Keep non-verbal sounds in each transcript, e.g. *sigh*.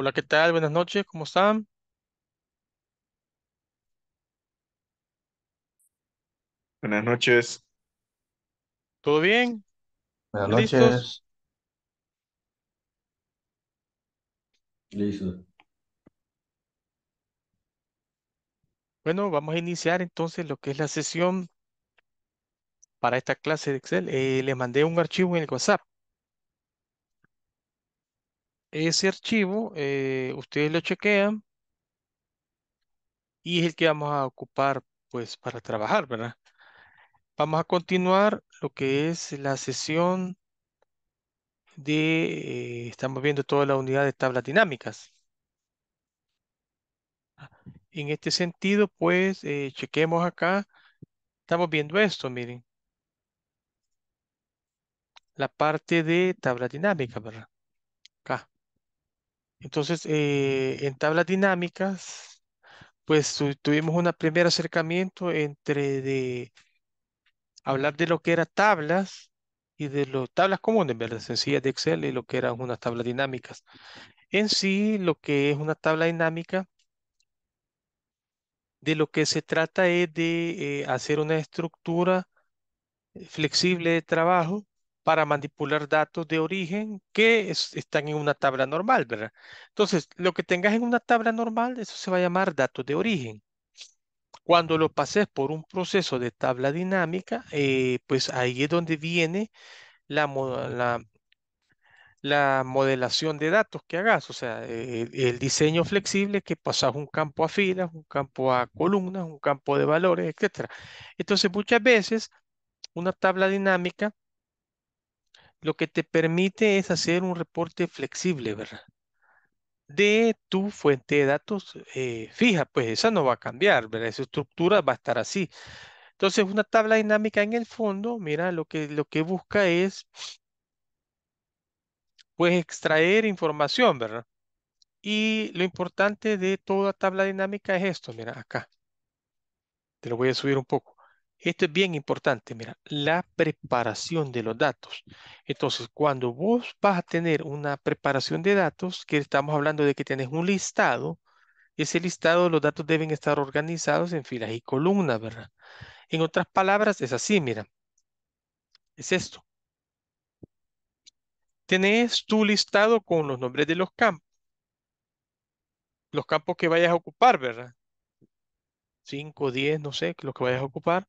Hola, ¿qué tal? Buenas noches, ¿cómo están? Buenas noches. ¿Todo bien? Buenas noches. Listo. Bueno, vamos a iniciar entonces lo que es la sesión para esta clase de Excel. Eh, les mandé un archivo en el WhatsApp. Ese archivo, eh, ustedes lo chequean y es el que vamos a ocupar pues para trabajar, ¿verdad? Vamos a continuar lo que es la sesión de, eh, estamos viendo toda la unidad de tablas dinámicas. En este sentido, pues, eh, chequemos acá, estamos viendo esto, miren. La parte de tabla dinámica, ¿verdad? Acá. Entonces, eh, en tablas dinámicas, pues tuvimos un primer acercamiento entre de hablar de lo que era tablas y de las tablas comunes, ¿verdad? Sencillas de Excel y lo que eran unas tablas dinámicas. En sí, lo que es una tabla dinámica, de lo que se trata es de eh, hacer una estructura flexible de trabajo para manipular datos de origen que están en una tabla normal, ¿verdad? Entonces, lo que tengas en una tabla normal, eso se va a llamar datos de origen. Cuando lo pases por un proceso de tabla dinámica, eh, pues ahí es donde viene la, la modelación de datos que hagas, o sea, el, e, el diseño flexible que pasas un campo a filas, un campo a columnas, un campo de valores, etc. Entonces, muchas veces, una tabla dinámica lo que te permite es hacer un reporte flexible, ¿verdad? De tu fuente de datos eh, fija, pues esa no va a cambiar, ¿verdad? Esa estructura va a estar así. Entonces, una tabla dinámica en el fondo, mira, lo que, lo que busca es, pues, extraer información, ¿verdad? Y lo importante de toda tabla dinámica es esto, mira, acá. Te lo voy a subir un poco. Esto es bien importante, mira, la preparación de los datos. Entonces, cuando vos vas a tener una preparación de datos, que estamos hablando de que tenés un listado, ese listado, los datos deben estar organizados en filas y columnas, ¿verdad? En otras palabras, es así, mira. Es esto. Tenés tu listado con los nombres de los campos. Los campos que vayas a ocupar, ¿verdad? 5, 10, no sé, los que vayas a ocupar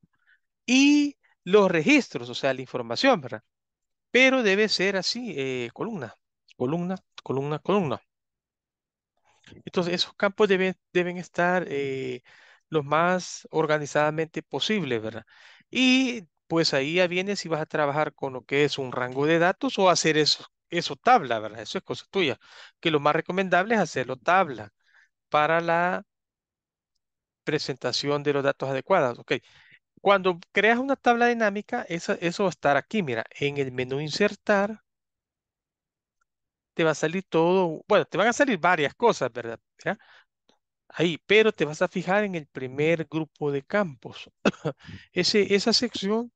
y los registros, o sea, la información, ¿verdad? Pero debe ser así, eh, columna, columna, columna, columna. Entonces, esos campos deben, deben estar eh, los más organizadamente posible, ¿verdad? Y pues ahí ya viene si vas a trabajar con lo que es un rango de datos o hacer eso, eso tabla, ¿verdad? Eso es cosa tuya. Que lo más recomendable es hacerlo tabla para la presentación de los datos adecuados. Ok, cuando creas una tabla dinámica, eso, va a estar aquí, mira, en el menú insertar, te va a salir todo, bueno, te van a salir varias cosas, ¿verdad? ahí, pero te vas a fijar en el primer grupo de campos. *coughs* esa sección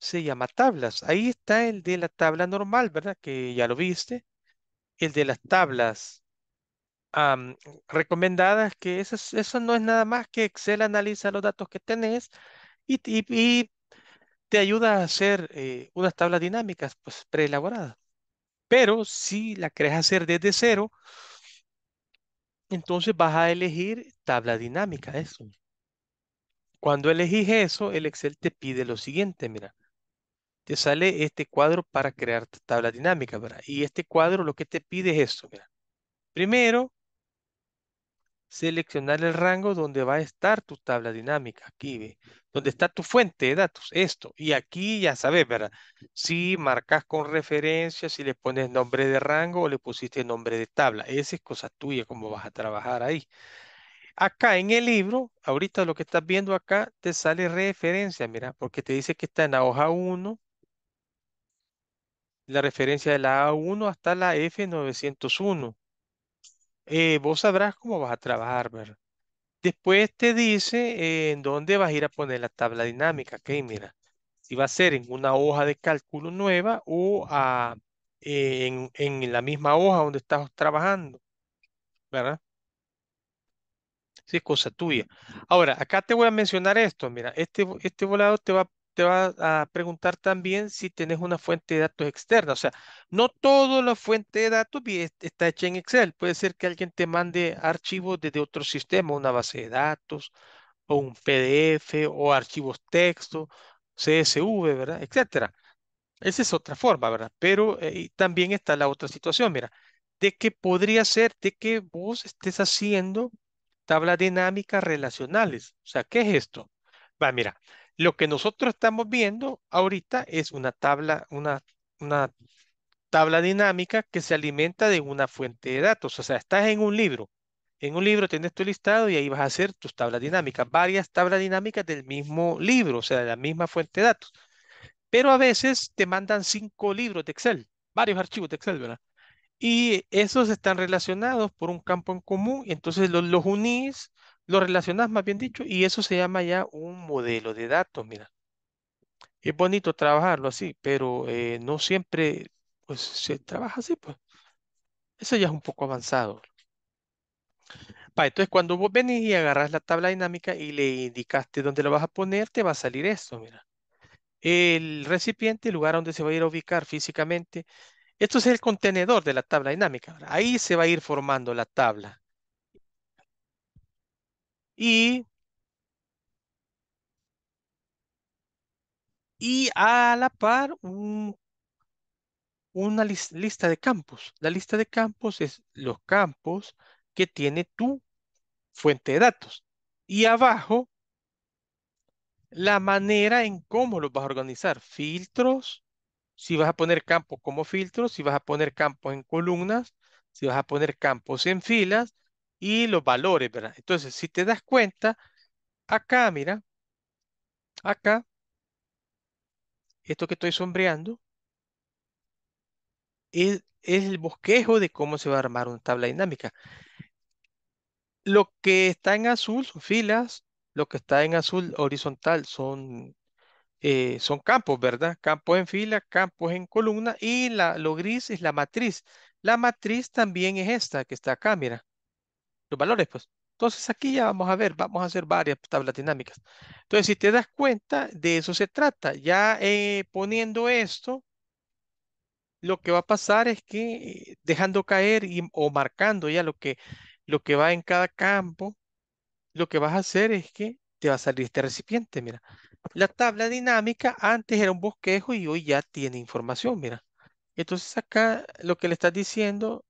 se llama tablas. Ahí está el de la tabla normal, ¿verdad? Que ya lo viste. El de las tablas recomendadas, que eso, no es nada más que Excel analiza los datos que tenés y, te ayuda a hacer eh, unas tablas dinámicas pues, preelaboradas. Pero si la crees hacer desde cero, entonces vas a elegir tabla dinámica, eso. Cuando elegís eso, el Excel te pide lo siguiente, mira. Te sale este cuadro para crear tabla dinámica, ¿verdad? Y este cuadro lo que te pide es esto, mira. Primero, seleccionar el rango donde va a estar tu tabla dinámica, aquí, ¿ve? donde está tu fuente de datos, esto. Y aquí ya sabes, ¿verdad? Si marcas con referencia, si le pones nombre de rango o le pusiste nombre de tabla. Esa es cosa tuya, cómo vas a trabajar ahí. Acá en el libro, ahorita lo que estás viendo acá, te sale referencia, mira, porque te dice que está en la hoja 1, la referencia de la A1 hasta la F901. Eh, vos sabrás cómo vas a trabajar, ¿verdad? Después te dice eh, en dónde vas a ir a poner la tabla dinámica. Ok, mira, si va a ser en una hoja de cálculo nueva o a, eh, en, la misma hoja donde estás trabajando, ¿verdad? Sí, es cosa tuya. Ahora, acá te voy a mencionar esto. Mira, este, este volado te va, a te va a preguntar también si tenés una fuente de datos externa. O sea, no toda la fuente de datos está hecha en Excel. Puede ser que alguien te mande archivos desde otro sistema, una base de datos, o un PDF, o archivos texto, CSV, ¿verdad? Etcétera. Esa es otra forma, ¿verdad? Pero eh, también está la otra situación, mira, de qué podría ser de que vos estés haciendo tablas dinámicas relacionales. O sea, ¿qué es esto? Va, mira, lo que nosotros estamos viendo ahorita es una tabla, una, tabla dinámica que se alimenta de una fuente de datos. O sea, estás en un libro. En un libro tienes tu listado y ahí vas a hacer tus tablas dinámicas, varias tablas dinámicas del mismo libro, o sea, de la misma fuente de datos. Pero a veces te mandan cinco libros de Excel, varios archivos de Excel, ¿verdad? Y esos están relacionados por un campo en común, y entonces los, los unís lo relacionas, más bien dicho, y eso se llama ya un modelo de datos, mira. Es bonito trabajarlo así, pero eh, no siempre pues, se trabaja así, pues. Eso ya es un poco avanzado. Va, entonces, cuando vos venís y agarras la tabla dinámica y le indicaste dónde lo vas a poner, te va a salir esto, mira. El recipiente, el lugar donde se va a ir a ubicar físicamente, esto es el contenedor de la tabla dinámica. Ahí se va a ir formando la tabla. Y, y a la par un, una lista de campos. La lista de campos es los campos que tiene tu fuente de datos. Y abajo, la manera en cómo los vas a organizar. Filtros, si vas a poner campos como filtros, si vas a poner campos en columnas, si vas a poner campos en filas, y los valores, ¿verdad? Entonces, si te das cuenta, acá, mira, acá, esto que estoy sombreando, es, el bosquejo de cómo se va a armar una tabla dinámica. Lo que está en azul son filas, lo que está en azul horizontal son, eh, son campos, ¿verdad? Campos en fila, campos en columna y la, lo gris es la matriz. La matriz también es esta que está acá, mira los valores, pues. Entonces aquí ya vamos a ver, vamos a hacer varias tablas dinámicas. Entonces, si te das cuenta, de eso se trata. Ya eh, poniendo esto, lo que va a pasar es que dejando caer o marcando ya lo que, lo que va en cada campo, lo que vas a hacer es que te va a salir este recipiente, mira. La tabla dinámica antes era un bosquejo y hoy ya tiene información, mira. Entonces acá lo que le estás diciendo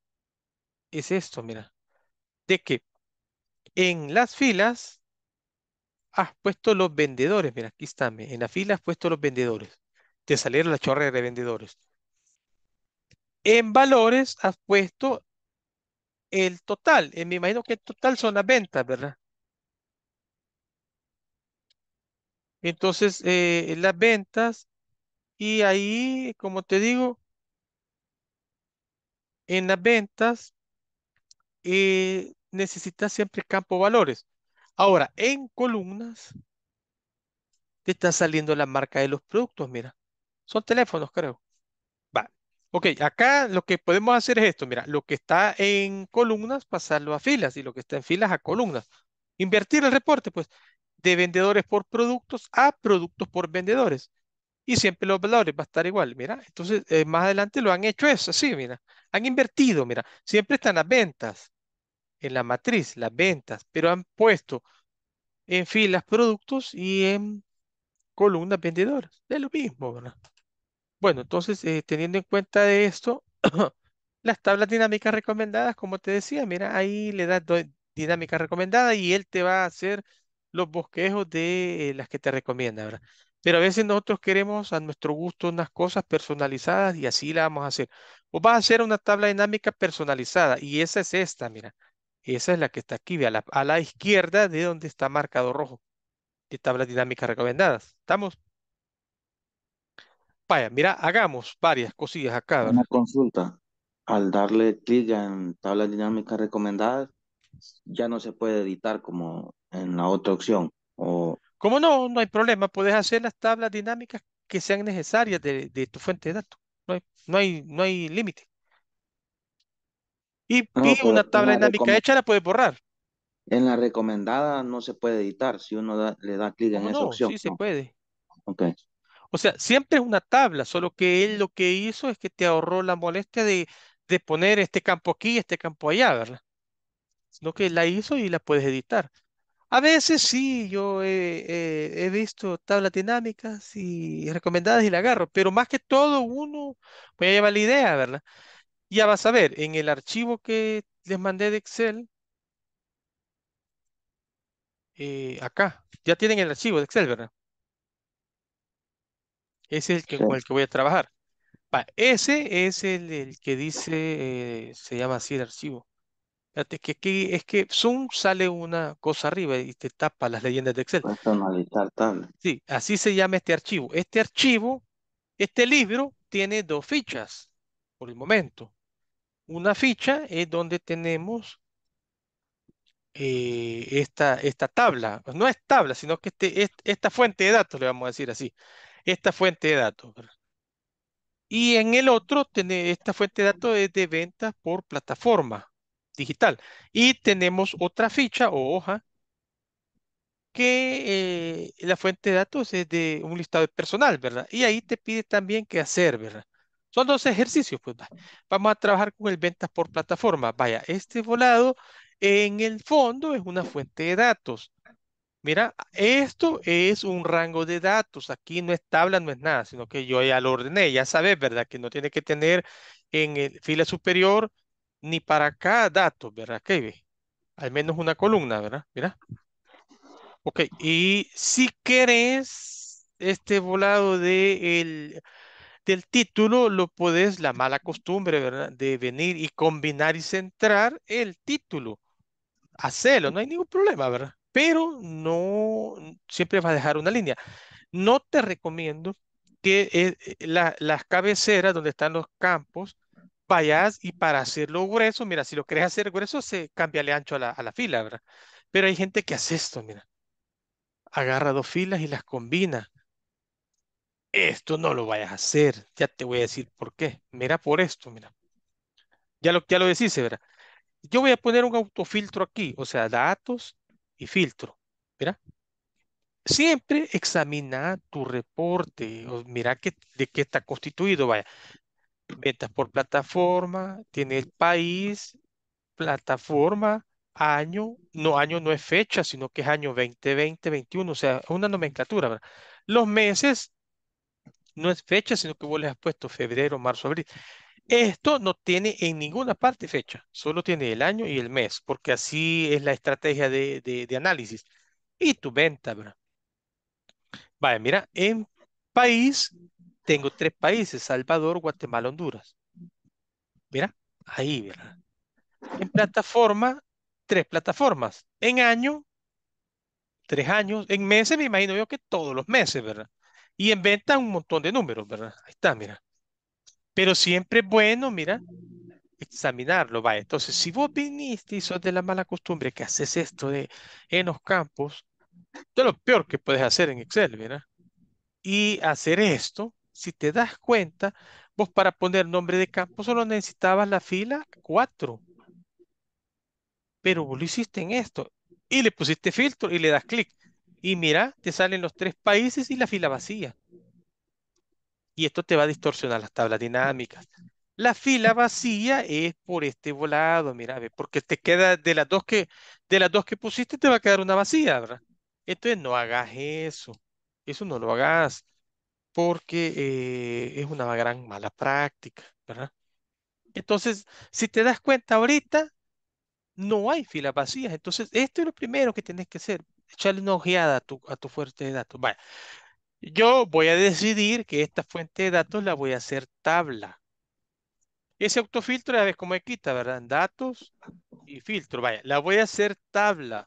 es esto, mira de que en las filas has puesto los vendedores. Mira, aquí está. En la fila has puesto los vendedores. Te salieron la chorra de vendedores. En valores has puesto el total. Eh, me imagino que el total son las ventas, ¿verdad? Entonces, eh, las ventas. Y ahí, como te digo, en las ventas, eh, necesitas siempre campo valores. Ahora, en columnas, te está saliendo la marca de los productos, mira. Son teléfonos, creo. va Ok, acá lo que podemos hacer es esto, mira. Lo que está en columnas, pasarlo a filas. Y lo que está en filas, a columnas. Invertir el reporte, pues, de vendedores por productos a productos por vendedores. Y siempre los valores va a estar igual, mira. Entonces, eh, más adelante lo han hecho eso, sí mira. Han invertido, mira. Siempre están las ventas en la matriz, las ventas, pero han puesto en filas productos y en columnas vendedores Es lo mismo, ¿verdad? Bueno, entonces, eh, teniendo en cuenta de esto, *coughs* las tablas dinámicas recomendadas, como te decía, mira, ahí le das dinámica recomendada y él te va a hacer los bosquejos de eh, las que te recomienda, ¿verdad? Pero a veces nosotros queremos a nuestro gusto unas cosas personalizadas y así la vamos a hacer. O vas a hacer una tabla dinámica personalizada y esa es esta, mira. Esa es la que está aquí, a la, izquierda de donde está marcado rojo, de tablas dinámicas recomendadas. ¿Estamos? Vaya, mira, hagamos varias cosillas acá. Una consulta. Al darle clic en tablas dinámicas recomendadas, ya no se puede editar como en la otra opción. O... ¿Cómo no? No hay problema. Puedes hacer las tablas dinámicas que sean necesarias de, de tu fuente de datos. No hay, no hay, no hay límite. Y, pues, una tabla dinámica hecha la puede borrar. En la recomendada no se puede editar si uno le da clic en esa opción. Sí, no. se puede. Okay. O sea, siempre es una tabla, solo que él lo que hizo es que te ahorró la molestia de, de poner este campo aquí y este campo allá, ¿verdad? Sino que la hizo y la puedes editar. A veces sí, yo he, he, visto tablas dinámicas y recomendadas y la agarro, pero más que todo uno, voy a llevar la idea, ¿verdad? Ya vas a ver, en el archivo que les mandé de Excel, eh, acá, ya tienen el archivo de Excel, ¿verdad? Ese es el que, con el que voy a trabajar. ese es el, que dice, eh, se llama así el archivo. Fíjate que, es que Zoom sale una cosa arriba y te tapa las leyendas de Excel. Sí, así se llama este archivo. Este archivo, este libro tiene dos fichas por el momento una ficha es donde tenemos eh, esta, esta tabla. No es tabla, sino que este, esta fuente de datos, le vamos a decir así. Esta fuente de datos. Y en el otro, tiene, esta fuente de datos es de ventas por plataforma digital. Y tenemos otra ficha o hoja que eh, la fuente de datos es de un listado de personal, ¿verdad? Y ahí te pide también qué hacer, ¿verdad? Son dos ejercicios, pues. Vamos a trabajar con el ventas por plataforma. Vaya, este volado en el fondo es una fuente de datos. Mira, esto es un rango de datos. Aquí no es tabla, no es nada, sino que yo ya lo ordené. Ya sabes, ¿verdad? Que no tiene que tener en el fila superior ni para cada dato, ¿verdad? Que ve. Al menos una columna, ¿verdad? Mira. Ok, y si querés este volado de el del título lo puedes, la mala costumbre, ¿verdad? De venir y combinar y centrar el título. Hacelo, no hay ningún problema, ¿verdad? Pero no, siempre vas a dejar una línea. No te recomiendo que eh, eh, las cabeceras donde están los campos, vayas y para hacerlo grueso, mira, si lo querés hacer grueso, se cambiale ancho a la, a la fila, ¿verdad? Pero hay gente que hace esto, mira. Agarra dos filas y las combina esto no lo vayas a hacer, ya te voy a decir por qué. Mira por esto, mira. Ya lo, ya lo decís, ¿verdad? Yo voy a poner un autofiltro aquí, o sea, datos y filtro, mira. Siempre examina tu reporte, o mira que, de qué está constituido, vaya. Ventas por plataforma, tiene el país, plataforma, año, no, año no es fecha, sino que es año 2020, 2021 o sea, una nomenclatura, ¿verdad? Los meses no es fecha, sino que vos les has puesto febrero, marzo, abril. Esto no tiene en ninguna parte fecha, solo tiene el año y el mes, porque así es la estrategia de, análisis. Y tu venta, ¿verdad? Vaya, mira, en país tengo tres países, Salvador, Guatemala, Honduras. Mira, ahí, ¿verdad? En plataforma, tres plataformas. En año, tres años. En meses, me imagino yo que todos los meses, ¿verdad? Y en un montón de números, ¿verdad? Ahí está, mira. Pero siempre es bueno, mira, examinarlo, ¿vale? Entonces, si vos viniste y sos de la mala costumbre que haces esto de en los campos, es lo peor que puedes hacer en Excel, ¿verdad? Y hacer esto, si te das cuenta, vos para poner nombre de campo solo necesitabas la fila 4. Pero vos lo hiciste en esto y le pusiste filtro y le das clic. Y mira, te salen los tres países y la fila vacía. Y esto te va a distorsionar las tablas dinámicas. La fila vacía es por este volado, mira, porque te queda de las dos que de las dos que pusiste te va a quedar una vacía, ¿verdad? Entonces no hagas eso, eso no lo hagas, porque eh, es una gran mala práctica, ¿verdad? Entonces, si te das cuenta ahorita, no hay filas vacías. Entonces, esto es lo primero que tienes que hacer echarle una ojeada a tu, a fuente de datos. vaya Yo voy a decidir que esta fuente de datos la voy a hacer tabla. Ese autofiltro ya ves cómo me quita, ¿verdad? Datos y filtro. Vaya, la voy a hacer tabla.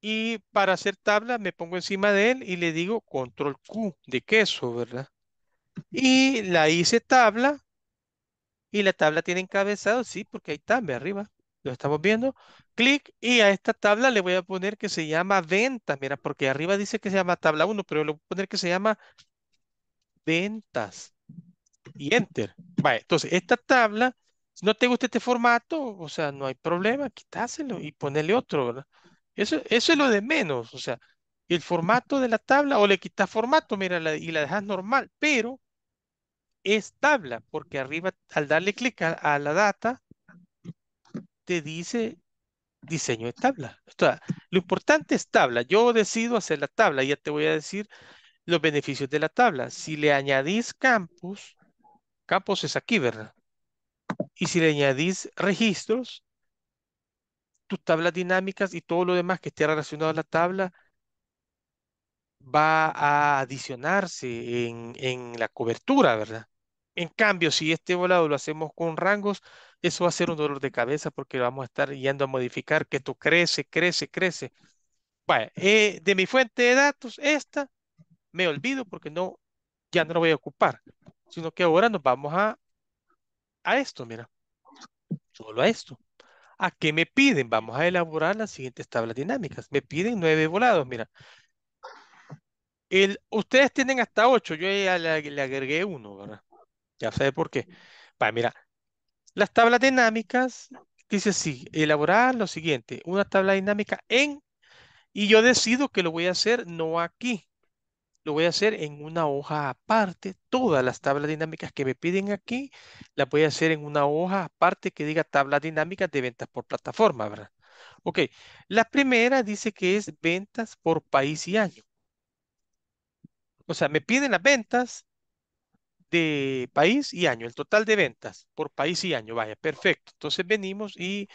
Y para hacer tabla me pongo encima de él y le digo control Q de queso, ¿verdad? Y la hice tabla. Y la tabla tiene encabezado, sí, porque hay tabla arriba estamos viendo, clic y a esta tabla le voy a poner que se llama ventas, mira, porque arriba dice que se llama tabla 1, pero le voy a poner que se llama ventas y enter. Vale, entonces esta tabla, si no te gusta este formato, o sea, no hay problema, quitáselo y ponerle otro, Eso, eso es lo de menos, o sea, el formato de la tabla o le quitas formato, mira, y la dejas normal, pero es tabla, porque arriba al darle clic a la data, te dice diseño de tabla. lo importante es tabla. Yo decido hacer la tabla. y Ya te voy a decir los beneficios de la tabla. Si le añadís campus campos es aquí, ¿verdad? Y si le añadís registros, tus tablas dinámicas y todo lo demás que esté relacionado a la tabla va a adicionarse en, en la cobertura, ¿verdad? En cambio, si este volado lo hacemos con rangos, eso va a ser un dolor de cabeza porque vamos a estar yendo a modificar que esto crece, crece, crece. Bueno, eh, de mi fuente de datos, esta me olvido porque no, ya no lo voy a ocupar, sino que ahora nos vamos a, a esto, mira, solo a esto. ¿A qué me piden? Vamos a elaborar las siguientes tablas dinámicas. Me piden nueve volados, mira. El, ustedes tienen hasta ocho, yo le, le agregué uno, ¿verdad? Ya sé por qué. mira, las tablas dinámicas dice así, elaborar lo siguiente, una tabla dinámica en, y yo decido que lo voy a hacer no aquí, lo voy a hacer en una hoja aparte, todas las tablas dinámicas que me piden aquí, las voy a hacer en una hoja aparte que diga tablas dinámicas de ventas por plataforma, ¿verdad? Ok, la primera dice que es ventas por país y año. O sea, me piden las ventas de país y año, el total de ventas por país y año, vaya, perfecto. Entonces venimos y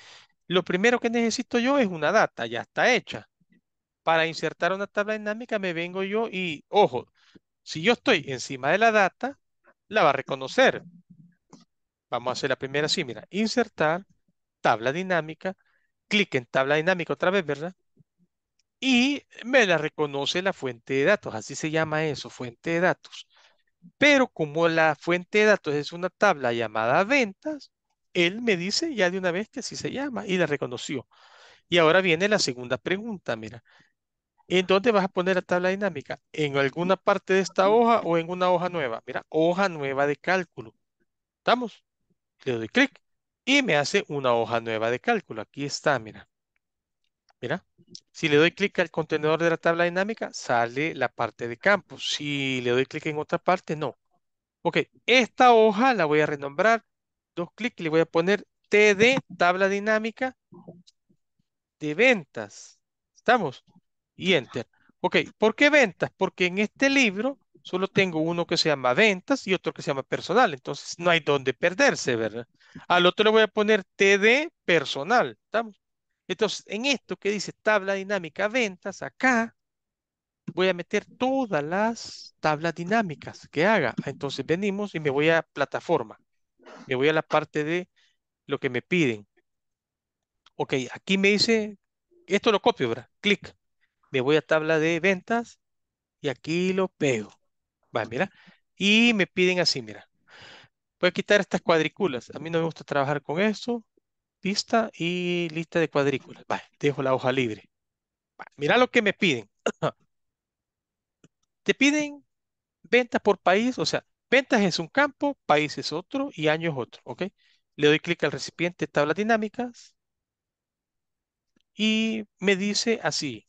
lo primero que necesito yo es una data, ya está hecha. Para insertar una tabla dinámica me vengo yo y, ojo, si yo estoy encima de la data, la va a reconocer. Vamos a hacer la primera así, mira, insertar, tabla dinámica, clic en tabla dinámica otra vez, ¿verdad? Y me la reconoce la fuente de datos, así se llama eso, fuente de datos. Pero como la fuente de datos es una tabla llamada ventas, él me dice ya de una vez que así se llama y la reconoció. Y ahora viene la segunda pregunta, mira. ¿En dónde vas a poner la tabla dinámica? ¿En alguna parte de esta hoja o en una hoja nueva? Mira, hoja nueva de cálculo. ¿Estamos? Le doy clic y me hace una hoja nueva de cálculo. Aquí está, mira. Mira, si le doy clic al contenedor de la tabla dinámica, sale la parte de campo. Si le doy clic en otra parte, no. Ok, esta hoja la voy a renombrar. Dos clics, le voy a poner TD, tabla dinámica de ventas. ¿Estamos? Y Enter. Ok, ¿por qué ventas? Porque en este libro solo tengo uno que se llama ventas y otro que se llama personal. Entonces no hay dónde perderse, ¿verdad? Al otro le voy a poner TD personal. ¿Estamos? Entonces, en esto que dice tabla dinámica ventas, acá voy a meter todas las tablas dinámicas que haga. Entonces venimos y me voy a plataforma. Me voy a la parte de lo que me piden. Ok, aquí me dice, esto lo copio, ¿verdad? Clic. Me voy a tabla de ventas y aquí lo pego. Va, mira. Y me piden así, mira. Voy a quitar estas cuadrículas. A mí no me gusta trabajar con eso. Pista y lista de cuadrículas. dejo la hoja libre. mira lo que me piden. *coughs* Te piden ventas por país, o sea, ventas es un campo, país es otro y año es otro, ¿ok? Le doy clic al recipiente, tablas dinámicas, y me dice así,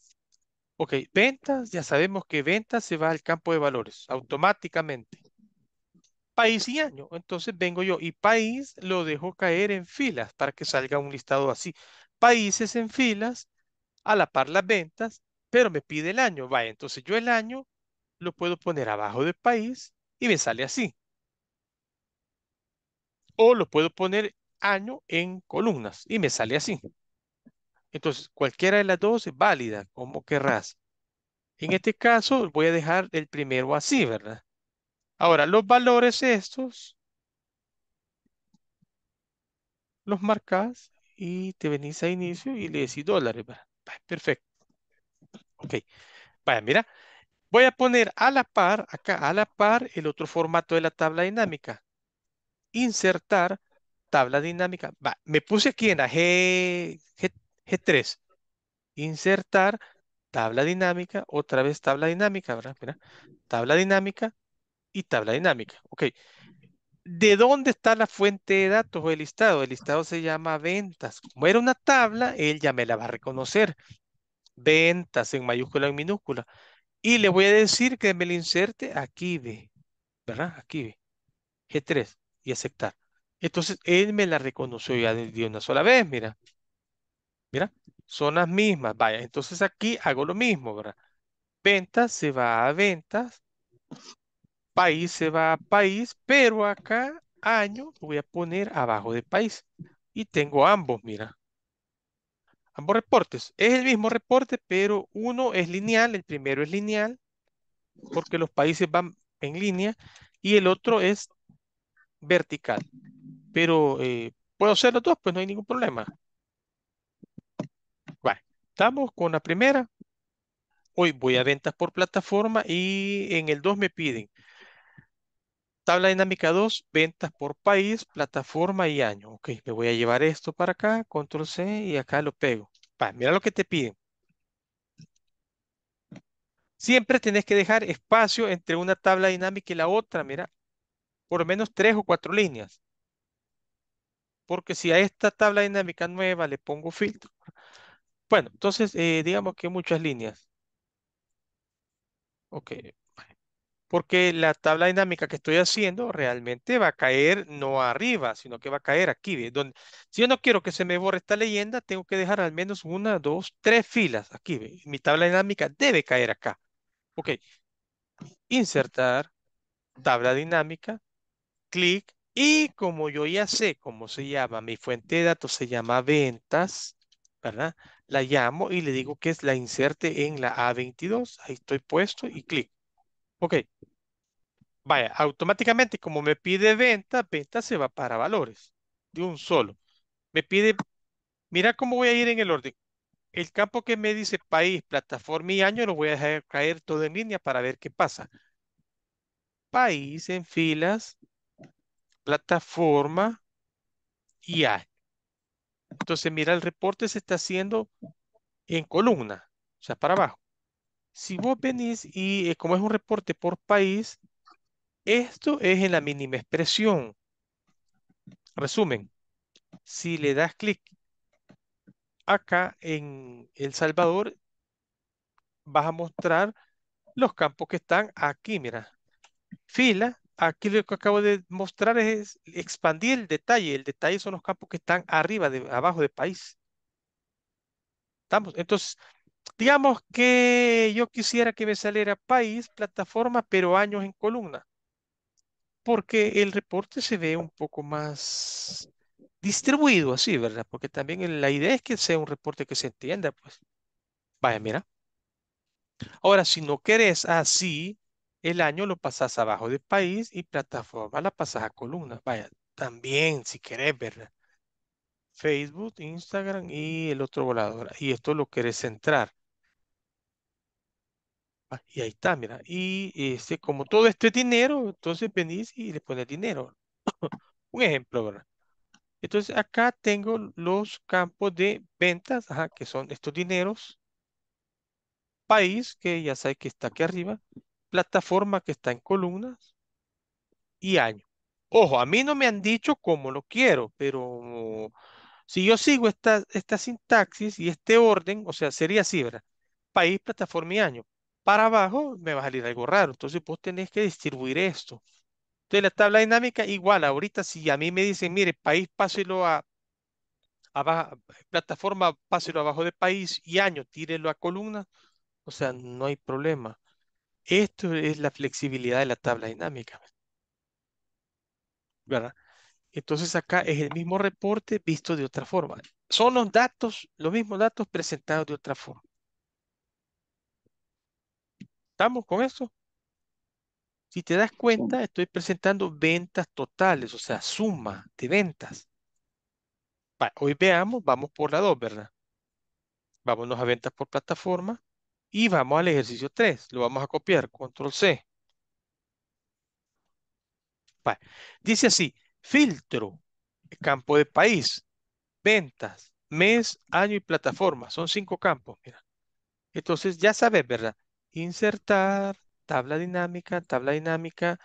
ok, ventas, ya sabemos que ventas se va al campo de valores automáticamente país y año. Entonces vengo yo y país lo dejo caer en filas para que salga un listado así. Países en filas, a la par las ventas, pero me pide el año. Va, entonces yo el año lo puedo poner abajo de país y me sale así. O lo puedo poner año en columnas y me sale así. Entonces, cualquiera de las dos es válida, como querrás. En este caso, voy a dejar el primero así, ¿verdad? Ahora, los valores estos los marcas y te venís a inicio y le decís dólares. Perfecto. Ok. Vaya, mira. Voy a poner a la par, acá a la par, el otro formato de la tabla dinámica. Insertar tabla dinámica. me puse aquí en la G, G, 3 Insertar tabla dinámica, otra vez tabla dinámica, ¿verdad? Mira, tabla dinámica, y tabla dinámica. Ok. ¿De dónde está la fuente de datos o el listado? El listado se llama ventas. Como era una tabla, él ya me la va a reconocer. Ventas en mayúscula o en minúscula. Y le voy a decir que me lo inserte aquí, de, ¿Verdad? Aquí, ve. G3 y aceptar. Entonces, él me la reconoció ya de una sola vez, mira. Mira, son las mismas. Vaya, entonces aquí hago lo mismo, ¿verdad? Ventas se va a ventas país se va a país, pero acá año voy a poner abajo de país. Y tengo ambos, mira. Ambos reportes. Es el mismo reporte, pero uno es lineal, el primero es lineal, porque los países van en línea, y el otro es vertical. Pero eh, puedo hacer los dos, pues no hay ningún problema. Bueno, estamos con la primera. Hoy voy a ventas por plataforma y en el dos me piden Tabla dinámica 2, ventas por país, plataforma y año. Ok, me voy a llevar esto para acá, control C y acá lo pego. mira lo que te piden. Siempre tenés que dejar espacio entre una tabla dinámica y la otra, mira, por lo menos tres o cuatro líneas. Porque si a esta tabla dinámica nueva le pongo filtro. Bueno, entonces eh, digamos que muchas líneas. Ok, porque la tabla dinámica que estoy haciendo realmente va a caer no arriba, sino que va a caer aquí. si yo no quiero que se me borre esta leyenda, tengo que dejar al menos una, dos, tres filas aquí. Mi tabla dinámica debe caer acá. Ok. Insertar, tabla dinámica, clic, y como yo ya sé cómo se llama, mi fuente de datos se llama ventas, ¿verdad? La llamo y le digo que es la inserte en la A22. Ahí estoy puesto y clic. Ok. Vaya, automáticamente como me pide venta, venta se va para valores de un solo. Me pide, mira cómo voy a ir en el orden. El campo que me dice país, plataforma y año lo voy a dejar caer todo en línea para ver qué pasa. País en filas, plataforma y año. Entonces mira, el reporte se está haciendo en columna, o sea, para abajo. Si vos venís y eh, como es un reporte por país, esto es en la mínima expresión. Resumen, si le das clic acá en El Salvador, vas a mostrar los campos que están aquí, mira. Fila, aquí lo que acabo de mostrar es expandir el detalle. El detalle son los campos que están arriba, de, abajo de país. ¿Estamos? Entonces, digamos que yo quisiera que me saliera país, plataforma, pero años en columna, porque el reporte se ve un poco más distribuido así, ¿verdad? Porque también la idea es que sea un reporte que se entienda, pues. Vaya, mira. Ahora, si no querés así, el año lo pasas abajo de país y plataforma la pasas a columna. Vaya, también si querés, ¿verdad? Facebook, Instagram y el otro volador. Y esto lo querés centrar. Ah, y ahí está, mira. Y este, como todo esto dinero, entonces venís y le pones dinero. *coughs* Un ejemplo, ¿verdad? Entonces acá tengo los campos de ventas, que son estos dineros. País, que ya sabes que está aquí arriba. Plataforma, que está en columnas. Y año. Ojo, a mí no me han dicho cómo lo quiero, pero si yo sigo esta, sintaxis y este orden, o sea, sería así, ¿verdad? País, plataforma y año. Para abajo me va a salir algo raro. Entonces vos tenés que distribuir esto. Entonces la tabla dinámica igual. Ahorita si a mí me dicen, mire, país, páselo a, plataforma, páselo abajo de país y año, tírelo a columna. O sea, no hay problema. Esto es la flexibilidad de la tabla dinámica. ¿Verdad? Entonces acá es el mismo reporte visto de otra forma. Son los datos, los mismos datos presentados de otra forma. ¿Estamos con eso? Si te das cuenta, estoy presentando ventas totales, o sea, suma de ventas. hoy veamos, vamos por la 2, ¿verdad? Vámonos a ventas por plataforma y vamos al ejercicio 3. Lo vamos a copiar, control C. Dice así, Filtro, campo de país, ventas, mes, año y plataforma. Son cinco campos, mira. Entonces ya sabes, ¿verdad? Insertar, tabla dinámica, tabla dinámica.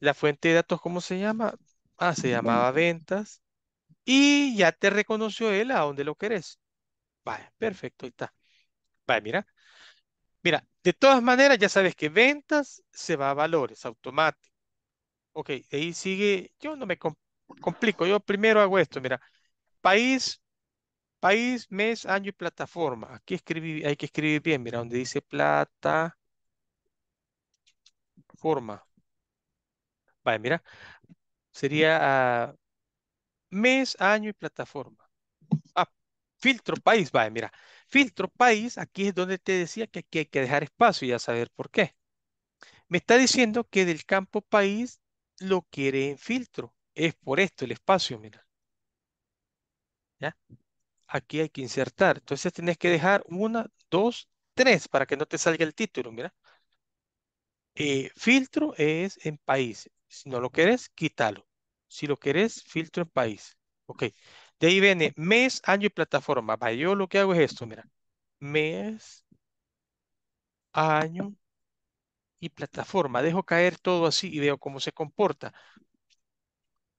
La fuente de datos, ¿cómo se llama? Ah, se llamaba ventas. Y ya te reconoció él a donde lo querés. Vale, perfecto, ahí está. Vale, mira. Mira, de todas maneras ya sabes que ventas se va a valores automáticos. Ok, ahí sigue, yo no me complico, yo primero hago esto, mira, país, país, mes, año y plataforma. Aquí hay que escribir bien, mira, donde dice plataforma. vaya, mira, sería ah, mes, año y plataforma. Ah, filtro país, vaya, mira, filtro país, aquí es donde te decía que aquí hay que dejar espacio y ya saber por qué me está diciendo que del campo país lo quiere en filtro. Es por esto el espacio, mira. ¿Ya? Aquí hay que insertar. Entonces tienes que dejar una, dos, tres para que no te salga el título, mira. Eh, filtro es en país. Si no lo querés, quítalo. Si lo querés, filtro en país. Ok. De ahí viene mes, año y plataforma. Yo lo que hago es esto, mira. Mes, año y plataforma. Dejo caer todo así y veo cómo se comporta.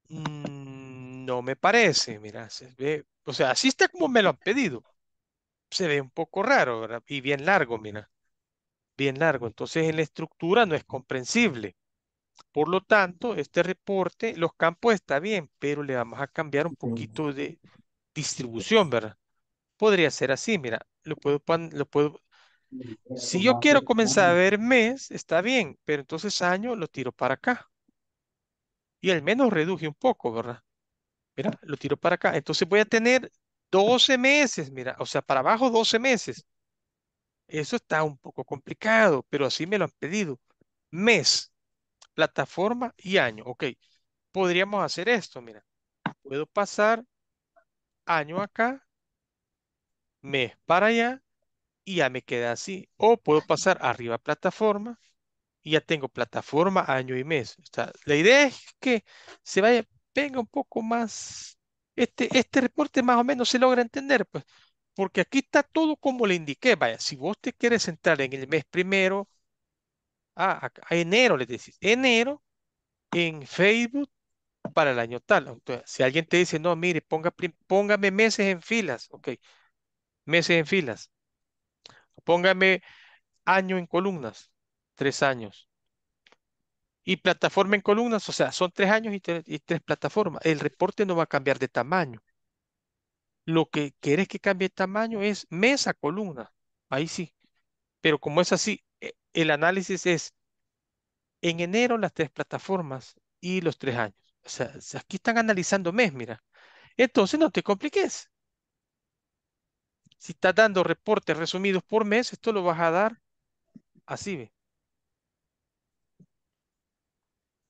Mm, no me parece, mira, se ve, o sea, así está como me lo han pedido. Se ve un poco raro, ¿verdad? Y bien largo, mira. Bien largo. Entonces, en la estructura no es comprensible. Por lo tanto, este reporte, los campos está bien, pero le vamos a cambiar un poquito de distribución, ¿verdad? Podría ser así, mira, lo puedo, lo puedo si yo quiero comenzar a ver mes, está bien, pero entonces año lo tiro para acá. Y al menos reduje un poco, ¿verdad? Mira, lo tiro para acá. Entonces voy a tener 12 meses, mira, o sea, para abajo 12 meses. Eso está un poco complicado, pero así me lo han pedido. Mes, plataforma y año. Ok, podríamos hacer esto, mira. Puedo pasar año acá, mes para allá y ya me queda así. O puedo pasar arriba a plataforma y ya tengo plataforma año y mes. la idea es que se vaya, venga un poco más. Este, este reporte más o menos se logra entender, pues, porque aquí está todo como le indiqué. Vaya, si vos te quieres entrar en el mes primero, ah, a, enero, le decís, enero, en Facebook para el año tal. si alguien te dice, no, mire, ponga, póngame meses en filas, ok, meses en filas. Póngame año en columnas, tres años. Y plataforma en columnas, o sea, son tres años y tres, plataformas. El reporte no va a cambiar de tamaño. Lo que quieres que cambie de tamaño es mesa, columna. Ahí sí. Pero como es así, e, el análisis es en enero las tres plataformas y los tres años. O sea, aquí están analizando mes, mira. Entonces no te compliques. Si estás dando reportes resumidos por mes, esto lo vas a dar así, ve.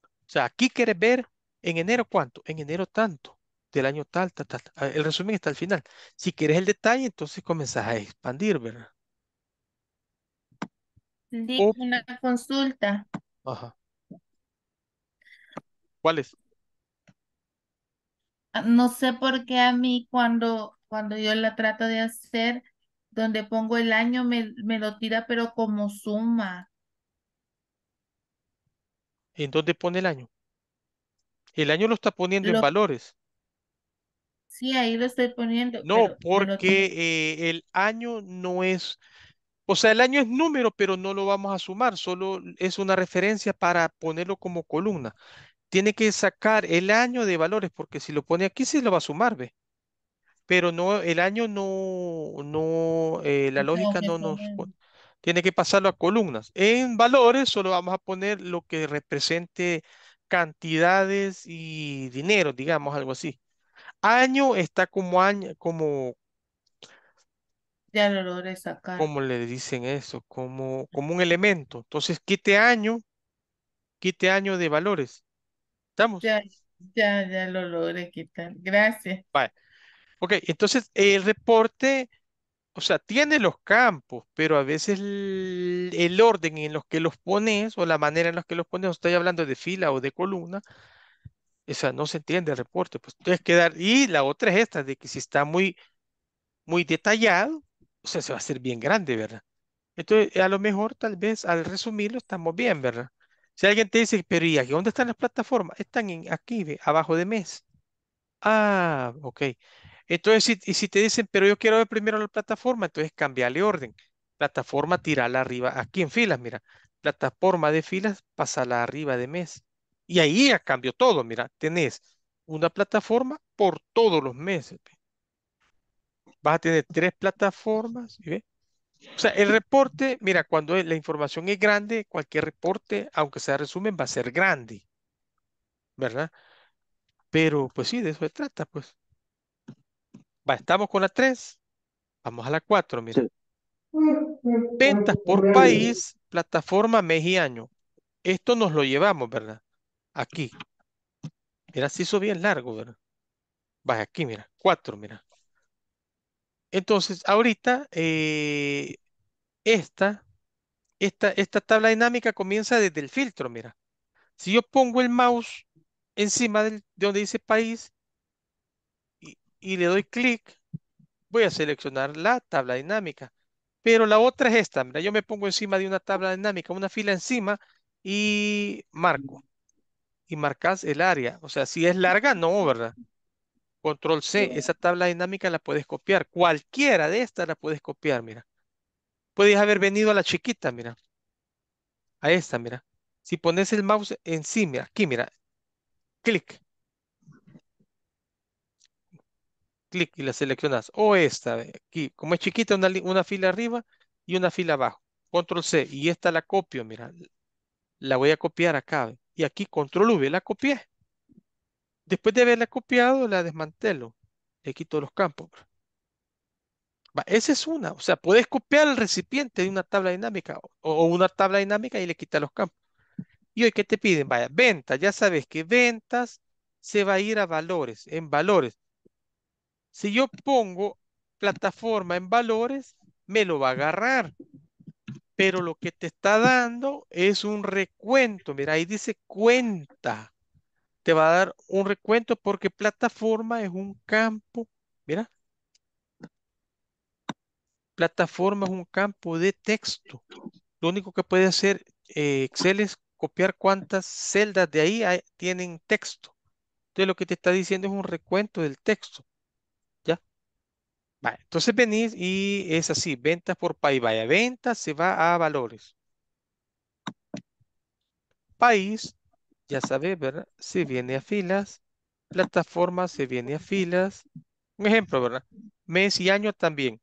O sea, aquí quieres ver en enero cuánto, en enero tanto, del año tal, tal, tal. El resumen está al final. Si quieres el detalle, entonces comenzás a expandir, ¿verdad? una consulta. Ajá. ¿Cuál es? Ah, no sé por qué a mí cuando cuando yo la trato de hacer, donde pongo el año me, lo tira, pero como suma. ¿En dónde pone el año? El año lo está poniendo en valores. Sí, ahí lo estoy poniendo. No, porque eh, el año no es, o sea, el año es número, pero no lo vamos a sumar, solo es una referencia para ponerlo como columna. Tiene que sacar el año de valores, porque si lo pone aquí, sí lo va a sumar, ¿ve? pero no, el año no, no, eh, la lógica no nos tiene que pasarlo a columnas. En valores solo vamos a poner lo que represente cantidades y dinero, digamos, algo así. Año está como año, como... Ya lo logré sacar. como le dicen eso? Como, como un elemento. Entonces, quite año, quite año de valores. ¿Estamos? Ya, ya, ya lo logré quitar. Gracias. Vale. Ok, entonces el reporte, o sea, tiene los campos, pero a veces el, orden en los que los pones o la manera en los que los pones, estoy hablando de fila o de columna, o sea, no se entiende el reporte. Pues tienes que y la otra es esta, de que si está muy, muy detallado, o sea, se va a hacer bien grande, ¿verdad? Entonces, a lo mejor, tal vez, al resumirlo, estamos bien, ¿verdad? Si alguien te dice, pero ¿y aquí dónde están las plataformas? Están en, aquí, ve, abajo de mes. Ah, ok. Entonces, y si te dicen, pero yo quiero ver primero la plataforma, entonces cambiale orden. Plataforma, tirarla arriba, aquí en filas, mira. Plataforma de filas, la arriba de mes. Y ahí ya cambió todo, mira. Tenés una plataforma por todos los meses. Vas a tener tres plataformas, O sea, el reporte, mira, cuando la información es grande, cualquier reporte, aunque sea resumen, va a ser grande, ¿verdad? Pero, pues sí, de eso se trata, pues estamos con la 3. Vamos a la 4, mira. Ventas por país, plataforma, mes y año. Esto nos lo llevamos, ¿verdad? Aquí. Mira, se hizo bien largo, ¿verdad? Va, aquí, mira. 4, mira. Entonces, ahorita, eh, esta, esta, esta tabla dinámica comienza desde el filtro, mira. Si yo pongo el mouse encima del, de donde dice país, y le doy clic, voy a seleccionar la tabla dinámica. Pero la otra es esta, mira, yo me pongo encima de una tabla dinámica, una fila encima y marco. Y marcas el área. O sea, si es larga, no, ¿verdad? Control C, esa tabla dinámica la puedes copiar. Cualquiera de estas la puedes copiar, mira. Puedes haber venido a la chiquita, mira. A esta, mira. Si pones el mouse encima, aquí, mira. Clic. clic y la seleccionas. O esta, aquí, como es chiquita, una, fila arriba y una fila abajo. Control C. Y esta la copio, mira. La voy a copiar acá. Y aquí control V, la copié. Después de haberla copiado, la desmantelo. Le quito los campos. Va, esa es una. O sea, puedes copiar el recipiente de una tabla dinámica o, una tabla dinámica y le quitas los campos. Y hoy, ¿qué te piden? Vaya, ventas. Ya sabes que ventas se va a ir a valores. En valores si yo pongo plataforma en valores, me lo va a agarrar. Pero lo que te está dando es un recuento. Mira, ahí dice cuenta. Te va a dar un recuento porque plataforma es un campo. Mira. Plataforma es un campo de texto. Lo único que puede hacer eh, Excel es copiar cuántas celdas de ahí tienen texto. Entonces lo que te está diciendo es un recuento del texto entonces venís y es así, ventas por país. Vaya, ventas se va a valores. País, ya sabes, ¿verdad? Se viene a filas. Plataforma se viene a filas. Un ejemplo, ¿verdad? Mes y año también.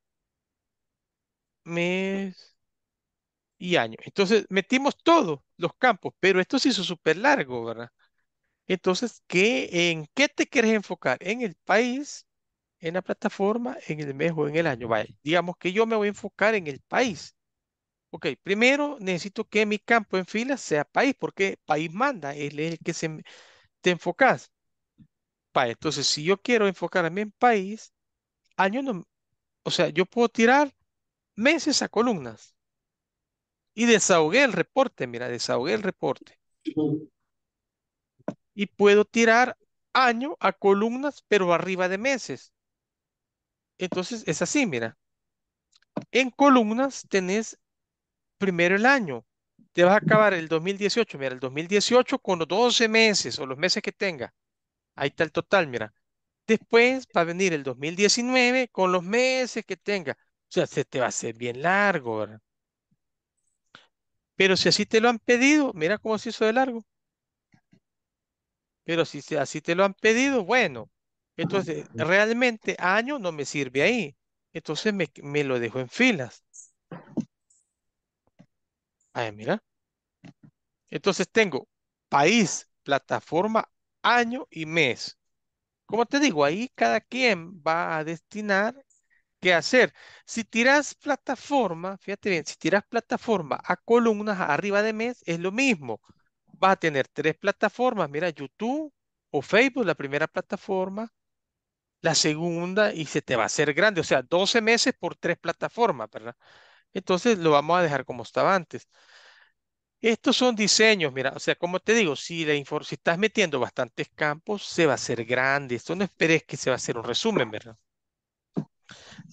Mes y año. Entonces metimos todos los campos, pero esto se hizo súper largo, ¿verdad? Entonces, ¿qué, ¿en qué te quieres enfocar? ¿En el país en la plataforma en el mes o en el año. digamos que yo me voy a enfocar en el país. Ok, primero necesito que mi campo en fila sea país, porque país manda, es el que se, te enfocas. entonces si yo quiero enfocarme en país, año no, o sea, yo puedo tirar meses a columnas. Y desahogué el reporte, mira, desahogué el reporte. Y puedo tirar año a columnas, pero arriba de meses. Entonces es así, mira. En columnas tenés primero el año. Te vas a acabar el 2018. Mira, el 2018 con los 12 meses o los meses que tenga. Ahí está el total, mira. Después va a venir el 2019 con los meses que tenga. O sea, se te va a hacer bien largo, ¿verdad? Pero si así te lo han pedido, mira cómo se hizo de largo. Pero si así te lo han pedido, bueno, entonces, realmente año no me sirve ahí. Entonces me, me lo dejo en filas. Ahí, mira. Entonces tengo país, plataforma, año y mes. Como te digo, ahí cada quien va a destinar qué hacer. Si tiras plataforma, fíjate bien, si tiras plataforma a columnas arriba de mes, es lo mismo. Va a tener tres plataformas, mira, YouTube o Facebook, la primera plataforma, la segunda y se te va a hacer grande. O sea, 12 meses por tres plataformas, ¿verdad? Entonces lo vamos a dejar como estaba antes. Estos son diseños, mira, o sea, como te digo, si, la si estás metiendo bastantes campos, se va a hacer grande. Esto no esperes que se va a hacer un resumen, ¿verdad?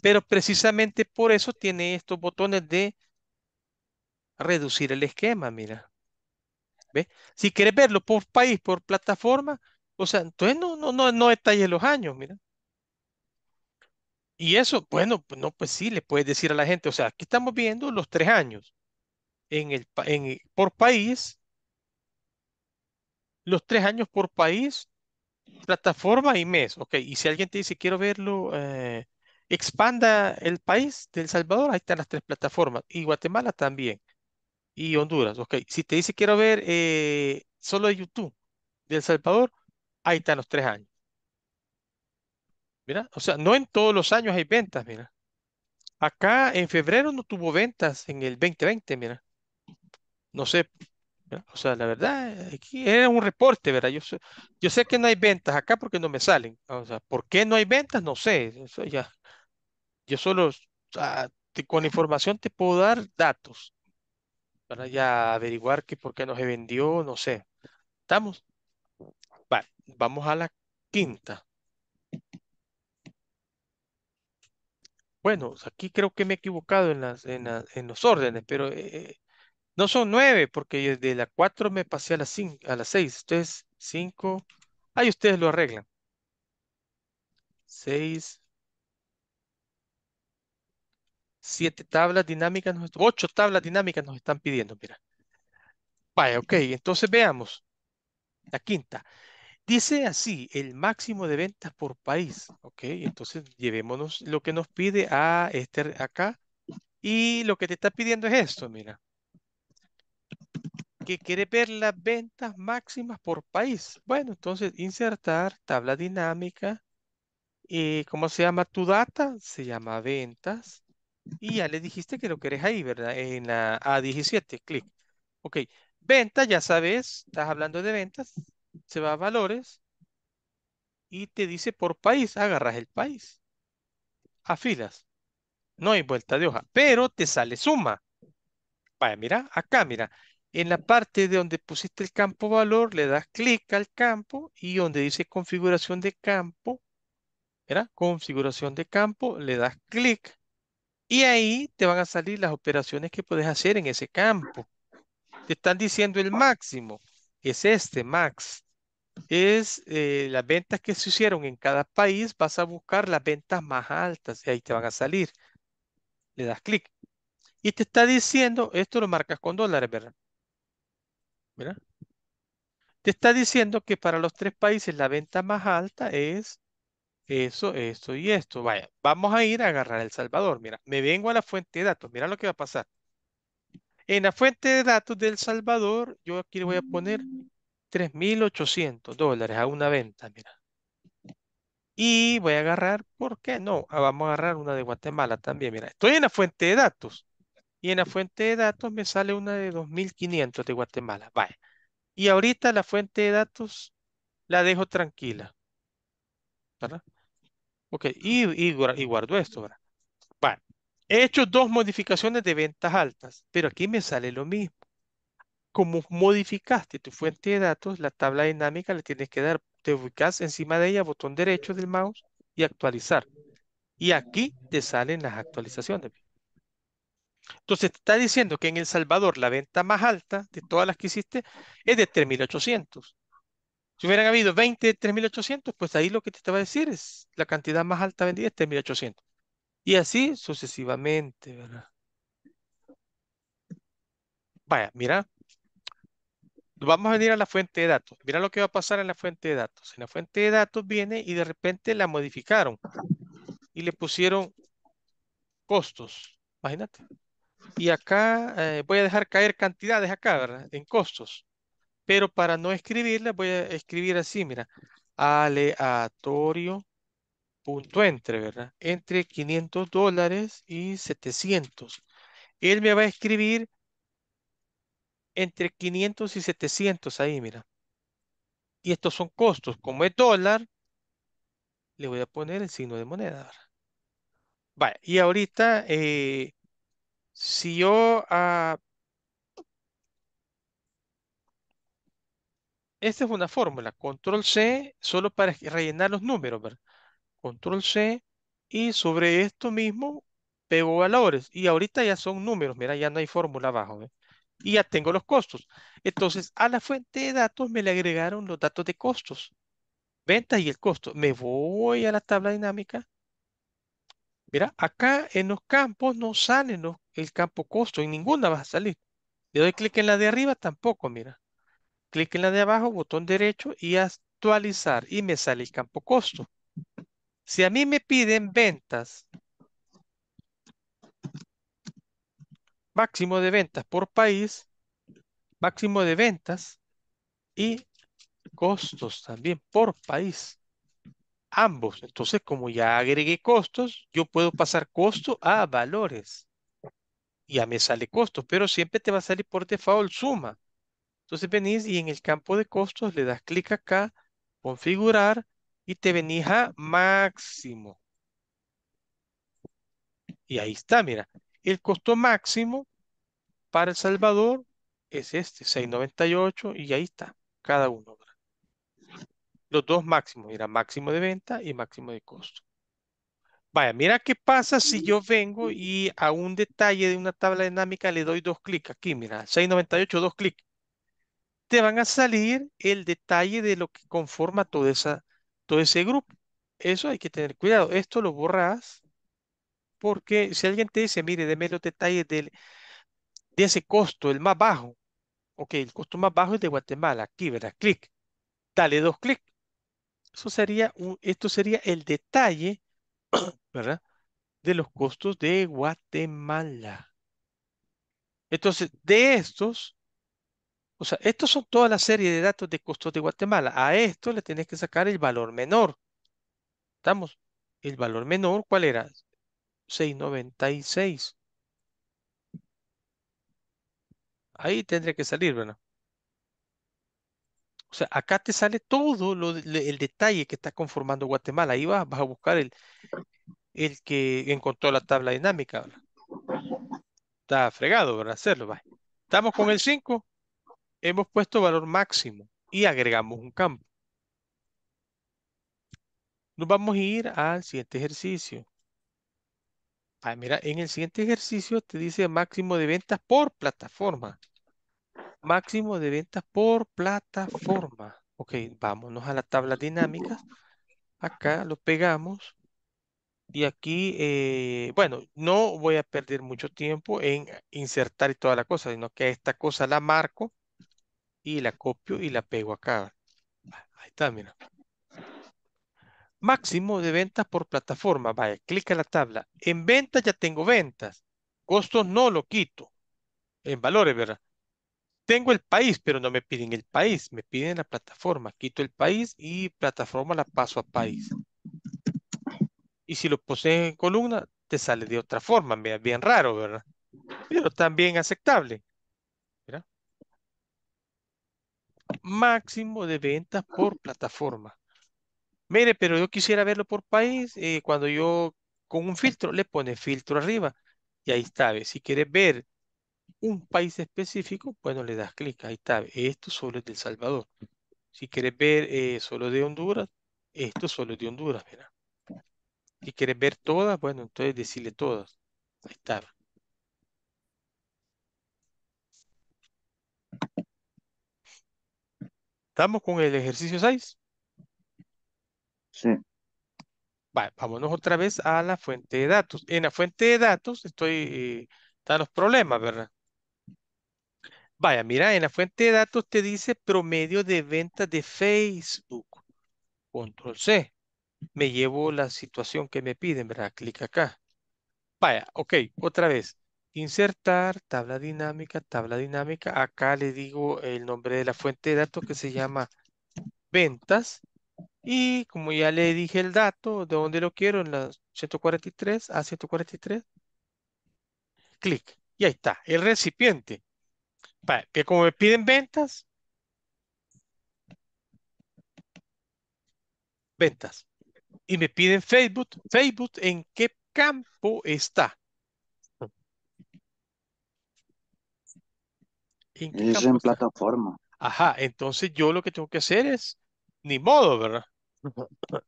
Pero precisamente por eso tiene estos botones de reducir el esquema, mira. ¿Ve? Si quieres verlo por país, por plataforma, o sea, entonces no, no, no, no detalles los años, mira. Y eso, bueno, pues no, pues sí, le puedes decir a la gente, o sea, aquí estamos viendo los tres años en el, en, por país, los tres años por país, plataforma y mes, ok, y si alguien te dice, quiero verlo, eh, expanda el país de El Salvador, ahí están las tres plataformas, y Guatemala también, y Honduras, ok, si te dice, quiero ver eh, solo YouTube de El Salvador, ahí están los tres años. Mira, o sea, no en todos los años hay ventas, mira. Acá en febrero no tuvo ventas en el 2020, mira. No sé, o sea, la verdad, aquí era un reporte, ¿verdad? Yo sé, yo sé que no hay ventas acá porque no me salen. O sea, ¿por qué no hay ventas? No sé. Eso ya, yo solo ah, con información te puedo dar datos para ya averiguar que por qué no se vendió, no sé. ¿Estamos? vamos a la quinta. Bueno, aquí creo que me he equivocado en, los órdenes, pero eh, eh, no son nueve, porque desde la cuatro me pasé a las a las seis. entonces cinco, ahí ustedes lo arreglan. Seis, siete tablas dinámicas, ocho tablas dinámicas nos están pidiendo, mira. Vaya, ok, entonces veamos. La quinta. Dice así, el máximo de ventas por país, ¿ok? Entonces llevémonos lo que nos pide a este acá y lo que te está pidiendo es esto, mira. Que quiere ver las ventas máximas por país. Bueno, entonces insertar tabla dinámica. y eh, ¿Cómo se llama tu data? Se llama ventas. Y ya le dijiste que lo querés ahí, ¿verdad? En la A17, clic. Ok, ventas, ya sabes, estás hablando de ventas, se va a valores y te dice por país, agarras el país, a filas no hay vuelta de hoja, pero te sale suma. Vaya, mira, acá, mira, en la parte de donde pusiste el campo valor, le das clic al campo y donde dice configuración de campo, mira, configuración de campo, le das clic y ahí te van a salir las operaciones que puedes hacer en ese campo. Te están diciendo el máximo, es este max es eh, las ventas que se hicieron en cada país, vas a buscar las ventas más altas y ahí te van a salir. Le das clic. Y te está diciendo, esto lo marcas con dólares, ¿verdad? Te está diciendo que para los tres países la venta más alta es eso, esto y esto. Vaya, vamos a ir a agarrar El Salvador. Mira, me vengo a la fuente de datos. Mira lo que va a pasar. En la fuente de datos del Salvador, yo aquí le voy a poner 3.800 dólares a una venta, mira. Y voy a agarrar, ¿por qué no? Ah, vamos a agarrar una de Guatemala también, mira. Estoy en la fuente de datos. Y en la fuente de datos me sale una de 2.500 de Guatemala. Vaya. Y ahorita la fuente de datos la dejo tranquila. ¿Verdad? Ok, y, guardo esto, ¿verdad? Vale. He hecho dos modificaciones de ventas altas, pero aquí me sale lo mismo como modificaste tu fuente de datos, la tabla dinámica le tienes que dar, te ubicas encima de ella, botón derecho del mouse y actualizar. Y aquí te salen las actualizaciones. Entonces te está diciendo que en El Salvador la venta más alta de todas las que hiciste es de 3.800. Si hubieran habido 20 de 3.800, pues ahí lo que te estaba a decir es la cantidad más alta vendida es 3.800. Y así sucesivamente, ¿verdad? Vaya, mira, vamos a venir a la fuente de datos. Mira lo que va a pasar en la fuente de datos. En la fuente de datos viene y de repente la modificaron y le pusieron costos. Imagínate. Y acá eh, voy a dejar caer cantidades acá, ¿verdad? En costos. Pero para no escribirla voy a escribir así, mira. Aleatorio.entre, punto entre, ¿verdad? Entre 500 dólares y 700. Él me va a escribir entre 500 y 700 ahí, mira. Y estos son costos. Como es dólar, le voy a poner el signo de moneda. Vale, y ahorita, eh, si yo... Ah, esta es una fórmula. Control C, solo para rellenar los números, ¿verdad? Control C, y sobre esto mismo pego valores. Y ahorita ya son números, mira, ya no hay fórmula abajo, ¿eh? y ya tengo los costos. Entonces, a la fuente de datos me le agregaron los datos de costos, ventas y el costo. Me voy a la tabla dinámica. Mira, acá en los campos no sale el campo costo, en ninguna va a salir. Le doy clic en la de arriba, tampoco, mira. Clic en la de abajo, botón derecho y actualizar y me sale el campo costo. Si a mí me piden ventas máximo de ventas por país, máximo de ventas y costos también por país. Ambos. Entonces, como ya agregué costos, yo puedo pasar costo a valores. Ya me sale costo, pero siempre te va a salir por default suma. Entonces venís y en el campo de costos le das clic acá, configurar y te venís a máximo. Y ahí está, mira. El costo máximo para El Salvador es este, 6.98 y ahí está, cada uno. Los dos máximos, mira, máximo de venta y máximo de costo. Vaya, mira qué pasa si yo vengo y a un detalle de una tabla dinámica le doy dos clics. Aquí, mira, 698, dos clics. Te van a salir el detalle de lo que conforma toda esa, todo ese grupo. Eso hay que tener cuidado. Esto lo borras porque si alguien te dice, mire, deme los detalles de ese costo, el más bajo, ok, el costo más bajo es de Guatemala, aquí, ¿verdad? Clic, dale dos clics. Eso sería esto sería el detalle, *clears throat* ¿verdad? De los costos de Guatemala. Entonces, de estos, o sea, estos son toda la serie de datos de costos de Guatemala. A esto le tenés que sacar el valor menor. ¿Estamos? El valor menor, ¿cuál era? 696. Ahí tendría que salir, ¿verdad? O sea, acá te sale todo el detalle que está conformando Guatemala. Ahí vas, vas a buscar el, el que encontró la tabla dinámica. Está fregado, ¿verdad? Hacerlo, va. Estamos con el 5. Hemos puesto valor máximo y agregamos un campo. Nos vamos a ir al siguiente ejercicio. Ah, mira, en el siguiente ejercicio te dice máximo de ventas por plataforma. Máximo de ventas por plataforma. Ok, vámonos a la tabla dinámica. Acá lo pegamos. Y aquí, eh, bueno, no voy a perder mucho tiempo en insertar toda la cosa, sino que esta cosa la marco y la copio y la pego acá. Ah, ahí está, mira máximo de ventas por plataforma. Vaya, clic a la tabla. En ventas ya tengo ventas. Costos no lo quito. En valores, ¿verdad? Tengo el país, pero no me piden el país, me piden la plataforma. Quito el país y plataforma la paso a país. Y si lo posees en columna, te sale de otra forma, bien raro, ¿verdad? Pero también aceptable. Máximo de ventas por plataforma. Mire, pero yo quisiera verlo por país. Eh, cuando yo con un filtro le pone filtro arriba y ahí está. Si quieres ver un país específico, bueno, le das clic. Ahí está. Esto solo es de El Salvador. Si quieres ver eh, solo de Honduras, esto solo es de Honduras. Mira. Si quieres ver todas, bueno, entonces decirle todas. Ahí está. Estamos con el ejercicio 6. Sí. vámonos otra vez a la fuente de datos. En la fuente de datos estoy, eh, están los problemas, ¿verdad? Vaya, mira, en la fuente de datos te dice promedio de ventas de Facebook. Control C. Me llevo la situación que me piden, ¿verdad? Clic acá. Vaya, ok, otra vez. Insertar, tabla dinámica, tabla dinámica. Acá le digo el nombre de la fuente de datos que se llama ventas. Y como ya le dije el dato, de dónde lo quiero, en la 143 a 143, clic. Y ahí está, el recipiente. que como me piden ventas, ventas. Y me piden Facebook, Facebook, ¿en qué campo está? ¿En qué es en plataforma. Ajá, entonces yo lo que tengo que hacer es, ni modo, ¿verdad?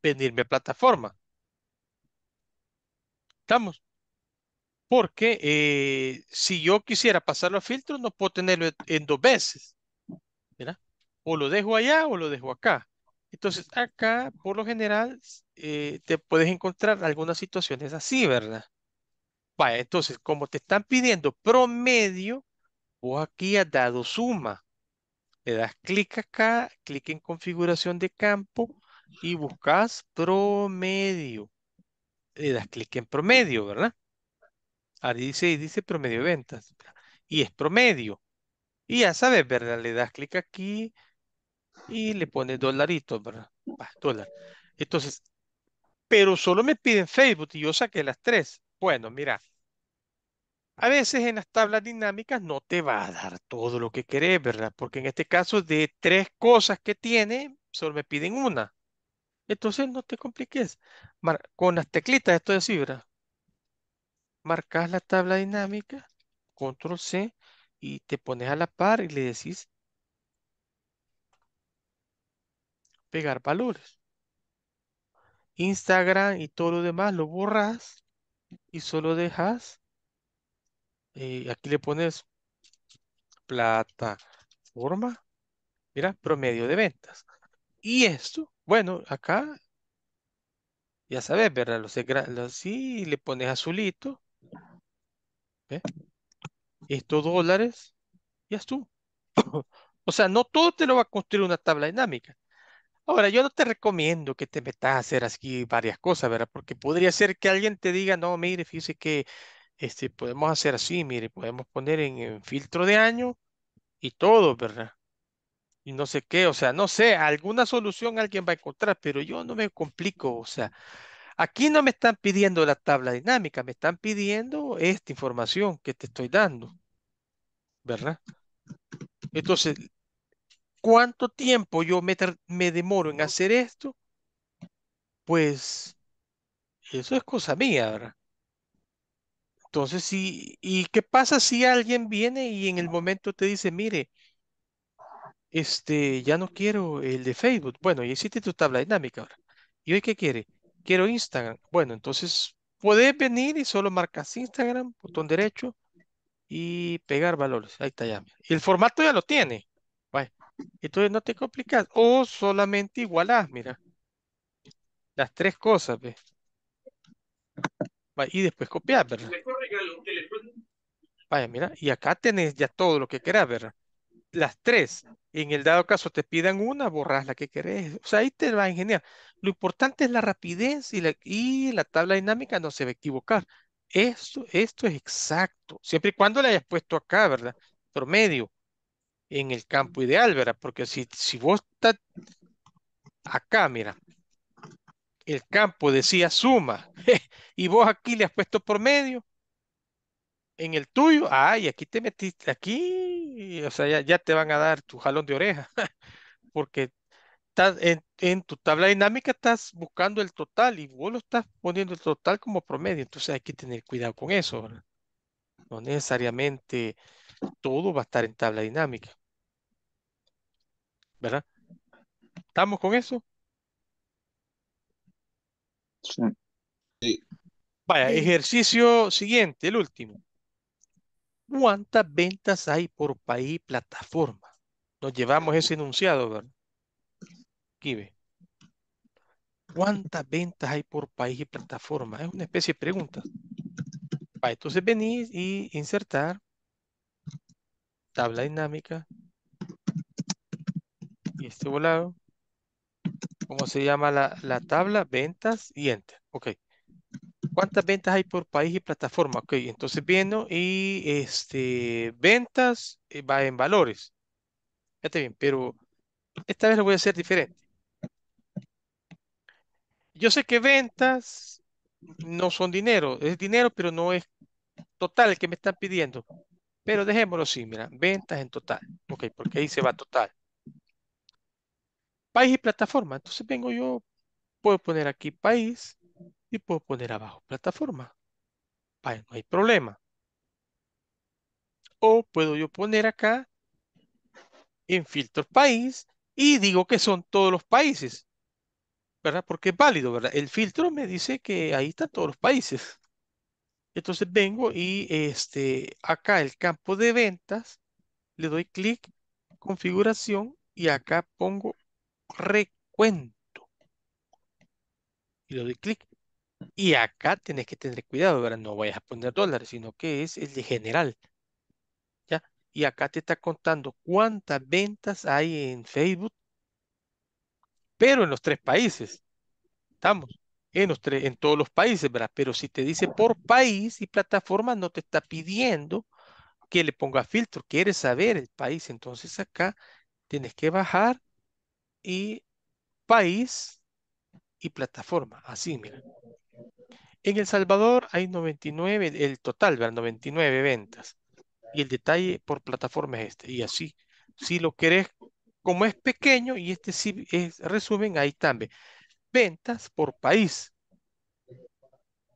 venirme *clears throat* a plataforma. ¿Estamos? Porque eh, si yo quisiera pasar los filtros, no puedo tenerlo en dos veces. ¿verdad? O lo dejo allá o lo dejo acá. Entonces, acá, por lo general, eh, te puedes encontrar algunas situaciones así, ¿verdad? Vaya, entonces, como te están pidiendo promedio, vos aquí has dado suma. Le das clic acá, clic en configuración de campo y buscas promedio. Le das clic en promedio, ¿verdad? Ahí dice, dice promedio de ventas. Y es promedio. Y ya sabes, ¿verdad? Le das clic aquí y le pones dolarito, ¿verdad? dólar. Entonces, pero solo me piden Facebook y yo saqué las tres. Bueno, mira, a veces en las tablas dinámicas no te va a dar todo lo que querés, ¿verdad? Porque en este caso de tres cosas que tiene, solo me piden una. Entonces no te compliques. con las teclitas, esto de cifra. Marcas la tabla dinámica, control C, y te pones a la par y le decís pegar valores. Instagram y todo lo demás lo borras y solo dejas. Eh, aquí le pones plataforma, mira, promedio de ventas. Y esto bueno, acá ya sabes, ¿verdad? Los, los sí le pones azulito. ¿ve? Estos dólares, ya es *coughs* o sea, no todo te lo va a construir una tabla dinámica. Ahora, yo no te recomiendo que te metas a hacer aquí varias cosas, ¿verdad? Porque podría ser que alguien te diga, no, mire, fíjese que este, podemos hacer así, mire, podemos poner en filtro de año y todo, ¿verdad? y no sé qué, o sea, no sé, alguna solución alguien va a encontrar, pero yo no me complico, o sea, aquí no me están pidiendo la tabla dinámica, me están pidiendo esta información que te estoy dando, ¿verdad? Entonces, ¿cuánto tiempo yo me, demoro en hacer esto? Pues eso es cosa mía, ¿verdad? Entonces, sí, ¿y qué pasa si alguien viene y en el momento te dice, mire, este, ya no quiero el de Facebook. Bueno, y existe tu tabla dinámica ahora. ¿Y hoy qué quiere? Quiero Instagram. Bueno, entonces puedes venir y solo marcas Instagram, botón derecho y pegar valores. Ahí está ya. el formato ya lo tiene. entonces no te complicas. O solamente igualás, mira. Las tres cosas, ¿ves? Y después copiar, ¿verdad? Vaya, mira, y acá tenés ya todo lo que querás, ¿verdad? Las tres, en el dado caso te pidan una, borras la que querés. O sea, ahí te va a ingeniar. Lo importante es la rapidez y la, y la tabla dinámica no se va a equivocar. Esto, esto es exacto, siempre y cuando le hayas puesto acá, ¿verdad? Promedio, en el campo ideal, ¿verdad? Porque si, si vos estás acá, mira, el campo decía suma, *laughs* y vos aquí le has puesto promedio, en el tuyo, ay, aquí te metiste, aquí o sea, ya, te van a dar tu jalón de oreja, *laughs* porque en, tu tabla dinámica estás buscando el total y vos lo estás poniendo el total como promedio, entonces hay que tener cuidado con eso, No necesariamente todo va a estar en tabla dinámica, ¿verdad? ¿Estamos con eso? Sí. Vaya, ejercicio siguiente, el último. ¿Cuántas ventas hay por país plataforma? Nos llevamos ese enunciado, ¿verdad? ve ¿Cuántas ventas hay por país y plataforma? Es una especie de pregunta. Va, entonces venís y insertar tabla dinámica y este volado. ¿Cómo se llama la, la tabla? Ventas y enter. Ok. ¿Cuántas ventas hay por país y plataforma? Ok, entonces viendo y este, ventas eh, va en valores. está bien, pero esta vez lo voy a hacer diferente. Yo sé que ventas no son dinero, es dinero, pero no es total el que me están pidiendo. Pero dejémoslo así, mira, ventas en total. Ok, porque ahí se va total. País y plataforma. Entonces vengo yo, puedo poner aquí país y puedo poner abajo plataforma. no hay problema. O puedo yo poner acá en filtro país y digo que son todos los países. ¿Verdad? Porque es válido, ¿verdad? El filtro me dice que ahí están todos los países. Entonces vengo y este, acá el campo de ventas, le doy clic, configuración y acá pongo recuento. Y le doy clic. Y acá tienes que tener cuidado, ¿verdad? No vayas a poner dólares, sino que es el de general. ¿Ya? Y acá te está contando cuántas ventas hay en Facebook, pero en los tres países. Estamos en, los tres, en todos los países, ¿verdad? Pero si te dice por país y plataforma, no te está pidiendo que le ponga filtro. Quieres saber el país. Entonces acá tienes que bajar y país y plataforma. Así, mira. En El Salvador hay 99, el total, ¿verdad? 99 ventas. Y el detalle por plataforma es este. Y así, si lo querés, como es pequeño, y este sí es resumen, ahí también. Ventas por país.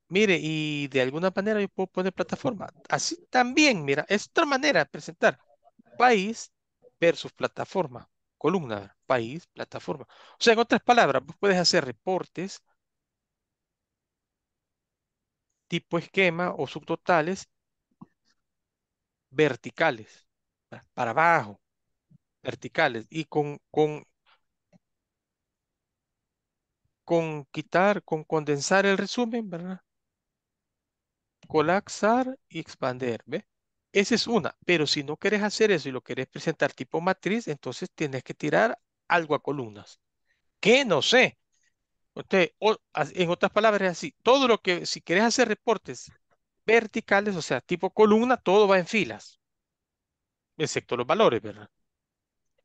Mire, y de alguna manera yo puedo poner plataforma. Así también, mira, es otra manera de presentar. País versus plataforma. Columna, país, plataforma. O sea, en otras palabras, vos puedes hacer reportes tipo esquema o subtotales verticales, para abajo, verticales, y con, con, con quitar, con condensar el resumen, ¿verdad? Colapsar y expandir Esa es una, pero si no quieres hacer eso y lo quieres presentar tipo matriz, entonces tienes que tirar algo a columnas. Que no sé, en otras palabras, es así. Todo lo que, si querés hacer reportes verticales, o sea, tipo columna, todo va en filas. Excepto los valores, ¿verdad?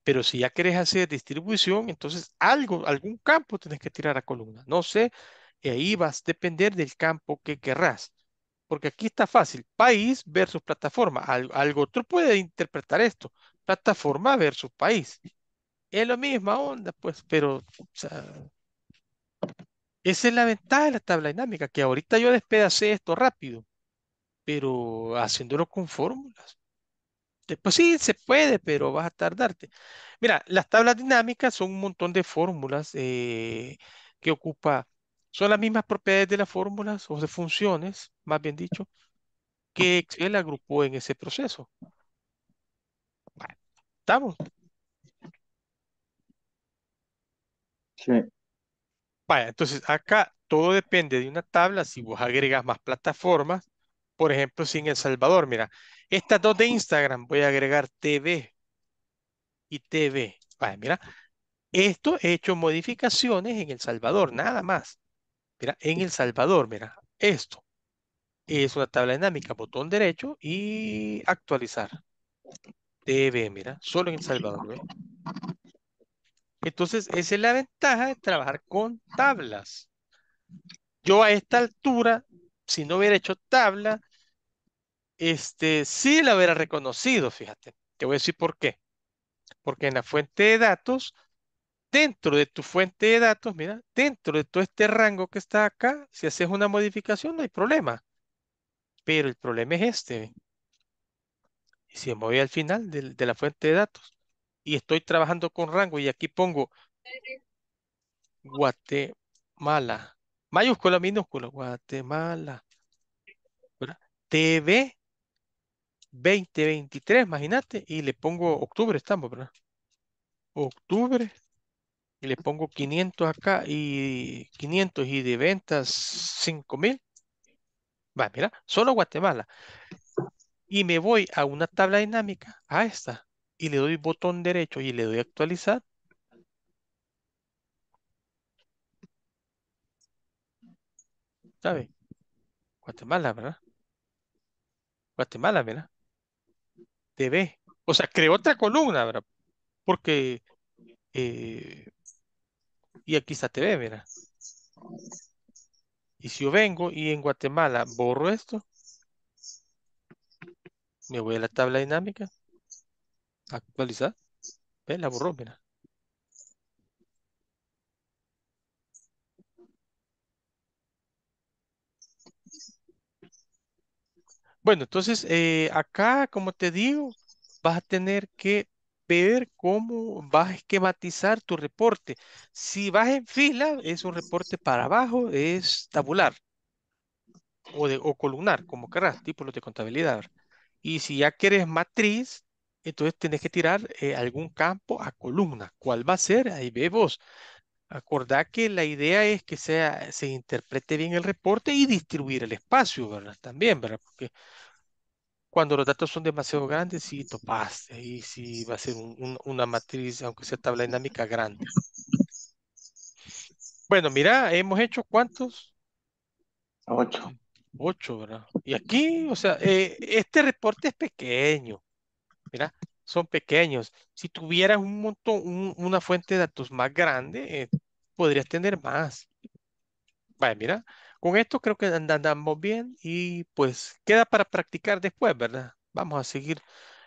Pero si ya querés hacer distribución, entonces algo, algún campo tienes que tirar a columna. No sé, y ahí vas a depender del campo que querrás. Porque aquí está fácil, país versus plataforma. algo otro puede interpretar esto, plataforma versus país. Es la misma onda, pues, pero o esa es la ventaja de la tabla dinámica, que ahorita yo despedacé esto rápido, pero haciéndolo con fórmulas. Después sí, se puede, pero vas a tardarte. Mira, las tablas dinámicas son un montón de fórmulas eh, que ocupa, son las mismas propiedades de las fórmulas o de funciones, más bien dicho, que Excel agrupó en ese proceso. Bueno, ¿estamos? Sí. Vaya, entonces acá todo depende de una tabla. Si vos agregas más plataformas, por ejemplo, si en El Salvador, mira, estas dos de Instagram, voy a agregar TV y TV. Vaya, mira, esto he hecho modificaciones en El Salvador, nada más. Mira, en El Salvador, mira, esto es una tabla dinámica, botón derecho y actualizar. TV, mira, solo en El Salvador. Entonces, esa es la ventaja de trabajar con tablas. Yo a esta altura, si no hubiera hecho tabla, este, sí la hubiera reconocido, fíjate. Te voy a decir por qué. Porque en la fuente de datos, dentro de tu fuente de datos, mira, dentro de todo este rango que está acá, si haces una modificación no hay problema. Pero el problema es este. Y si me voy al final de la fuente de datos, y estoy trabajando con rango y aquí pongo Guatemala, mayúscula, minúscula, Guatemala, TV 2023, imagínate, y le pongo octubre, estamos, ¿verdad? Octubre, y le pongo 500 acá y 500 y de ventas 5000. Va, mira, solo Guatemala. Y me voy a una tabla dinámica, a esta, y le doy botón derecho y le doy actualizar, ¿sabe? Guatemala, ¿verdad? Guatemala, ¿verdad? TV. O sea, creo otra columna, ¿verdad? Porque... Eh, y aquí está TV, ¿verdad? Y si yo vengo y en Guatemala borro esto, me voy a la tabla dinámica Actualizar. La borró, mira. Bueno, entonces eh, acá, como te digo, vas a tener que ver cómo vas a esquematizar tu reporte. Si vas en fila, es un reporte para abajo, es tabular o, de, o columnar, como querrás, tipo los de contabilidad. Y si ya quieres matriz, entonces tenés que tirar eh, algún campo a columna. ¿Cuál va a ser? Ahí vemos. Acordá que la idea es que sea, se interprete bien el reporte y distribuir el espacio, ¿verdad? También, ¿verdad? Porque cuando los datos son demasiado grandes, sí topaste, ahí sí va a ser una matriz, aunque sea tabla dinámica grande. Bueno, mira, hemos hecho cuántos? Ocho. Ocho, ¿verdad? Y aquí, o sea, eh, este reporte es pequeño mira, son pequeños. Si tuvieras un montón, una fuente de datos más grande, eh, podrías tener más. Vale, mira, con esto creo que andamos bien y pues queda para practicar después, ¿verdad? Vamos a seguir.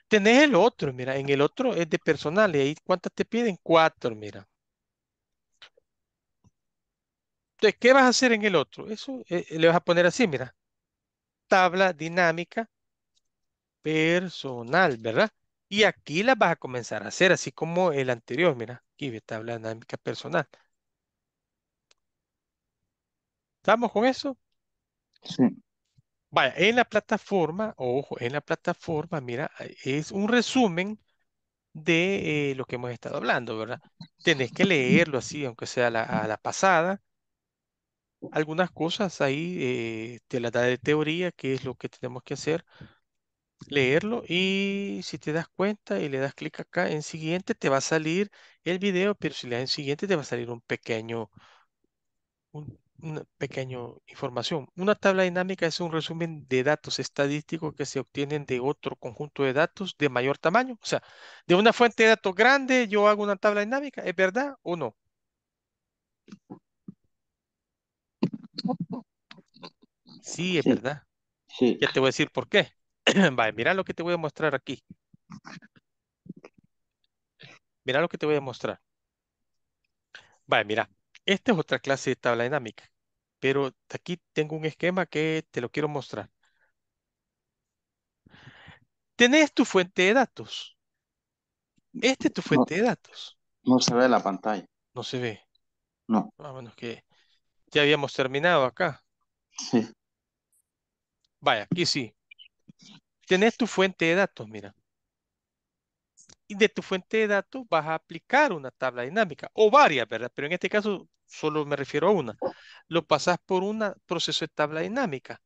Tenés el otro, mira, en el otro es de personal y ahí cuántas te piden? Cuatro, mira. Entonces, ¿qué vas a hacer en el otro? Eso eh, eh, le vas a poner así, mira. Tabla dinámica personal, ¿verdad? Y aquí la vas a comenzar a hacer, así como el anterior, mira, aquí está la dinámica personal. ¿Estamos con eso? Sí. Vaya, en la plataforma, ojo, en la plataforma, mira, es un resumen de eh, lo que hemos estado hablando, ¿verdad? Tenés que leerlo así, aunque sea a la pasada. Algunas cosas ahí eh, te las da de teoría, que es lo que tenemos que hacer leerlo y si te das cuenta y le das clic acá en siguiente te va a salir el video, pero si le das en siguiente te va a salir un pequeño, una información. Una tabla dinámica es un resumen de datos estadísticos que se obtienen de otro conjunto de datos de mayor tamaño. O sea, de una fuente de datos grande yo hago una tabla dinámica, ¿es verdad o no? Sí, es verdad. Ya te voy a decir por qué. *clears throat* vale, mira lo que te voy a mostrar aquí. Mira lo que te voy a mostrar. Vale, mira. Esta es otra clase de tabla dinámica. Pero aquí tengo un esquema que te lo quiero mostrar. Tenés tu fuente de datos. Esta es tu fuente de datos. No se ve la pantalla. No se ve. No. Ah, que ya habíamos terminado acá. Sí. Vaya, aquí sí. Tenés tu fuente de datos, mira. Y de tu fuente de datos vas a aplicar una tabla dinámica o varias, ¿verdad? Pero en este caso solo me refiero a una. Lo pasas por un proceso de tabla dinámica.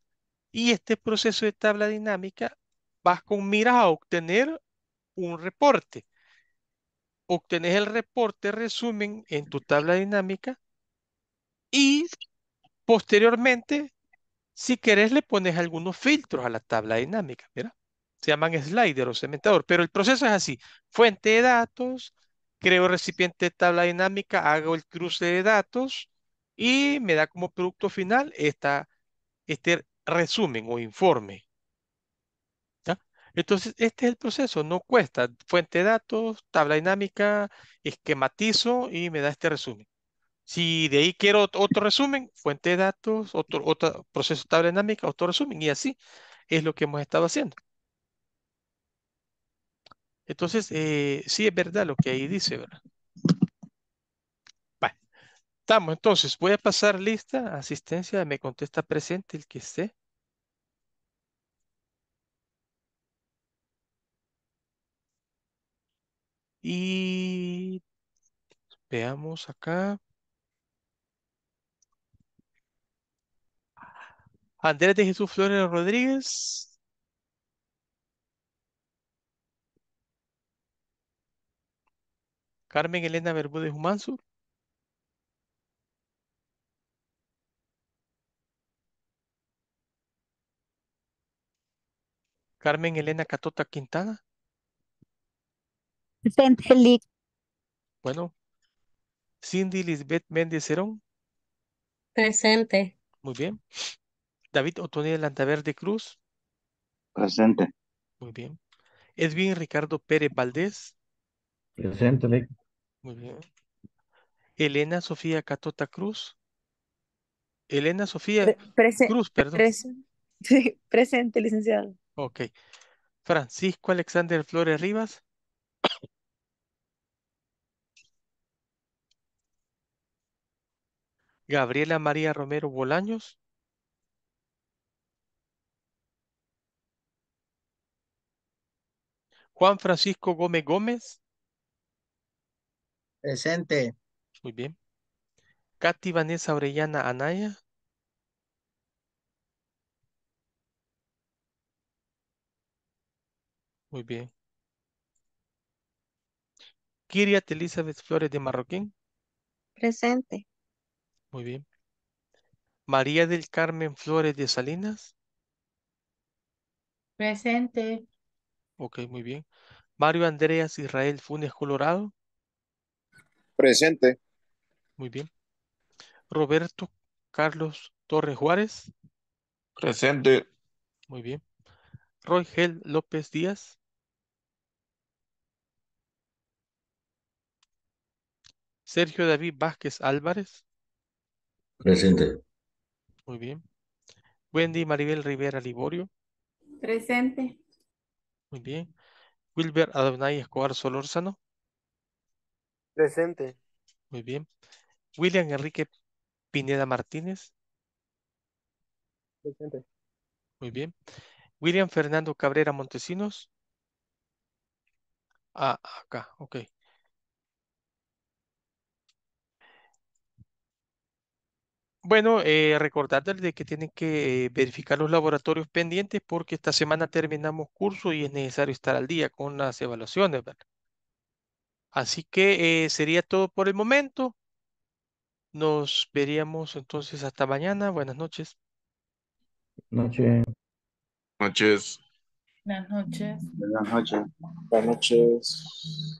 Y este proceso de tabla dinámica vas con miras a obtener un reporte. Obtenés el reporte resumen en tu tabla dinámica y posteriormente si querés, le pones algunos filtros a la tabla dinámica. Mira, se llaman slider o cementador, pero el proceso es así. Fuente de datos, creo recipiente de tabla dinámica, hago el cruce de datos y me da como producto final este resumen o informe. Entonces, este es el proceso, no cuesta. Fuente de datos, tabla dinámica, esquematizo y me da este resumen. Si de ahí quiero otro resumen, fuente de datos, otro, otro proceso tabla dinámica, otro resumen, y así es lo que hemos estado haciendo. Entonces, eh, sí es verdad lo que ahí dice, ¿verdad? Bueno. Estamos, entonces, voy a pasar lista, asistencia, me contesta presente el que esté. Y veamos acá. Andrés de Jesús Flores Rodríguez. Carmen Elena Bermúdez Humansur. Carmen Elena Catota Quintana. Presente, Bueno. Cindy Lisbeth Méndez Cerón. Presente. Muy bien. David Otoniel Lantaverde Cruz. Presente. Muy bien. Edwin Ricardo Pérez Valdés. Presente, Muy bien. Elena Sofía Catota Cruz. Elena Sofía Cruz, perdón. *laughs* presente, licenciado. Ok. Francisco Alexander Flores Rivas. Gabriela María Romero Bolaños. Juan Francisco Gómez Gómez. Presente. Muy bien. Katy Vanessa Orellana Anaya. Muy bien. Kiriat Elizabeth Flores de Marroquín. Presente. Muy bien. María del Carmen Flores de Salinas. Presente. Ok, muy bien. Mario Andreas Israel Funes Colorado. Presente. Muy bien. Roberto Carlos Torres Juárez. Presente. Muy bien. rogel López Díaz. Sergio David Vázquez Álvarez. Presente. Muy bien. Wendy Maribel Rivera Liborio. Presente. Muy bien. Wilber Adonai Escobar Solórzano. Presente. Muy bien. William Enrique Pineda Martínez. Presente. Muy bien. William Fernando Cabrera Montesinos. Ah, acá, ok. Bueno, eh, recordarles de que tienen que eh, verificar los laboratorios pendientes porque esta semana terminamos curso y es necesario estar al día con las evaluaciones, ¿verdad? Así que eh, sería todo por el momento. Nos veríamos entonces hasta mañana. Buenas noches. Noche. Noches. Buenas noches. Buenas noches. Buenas noches.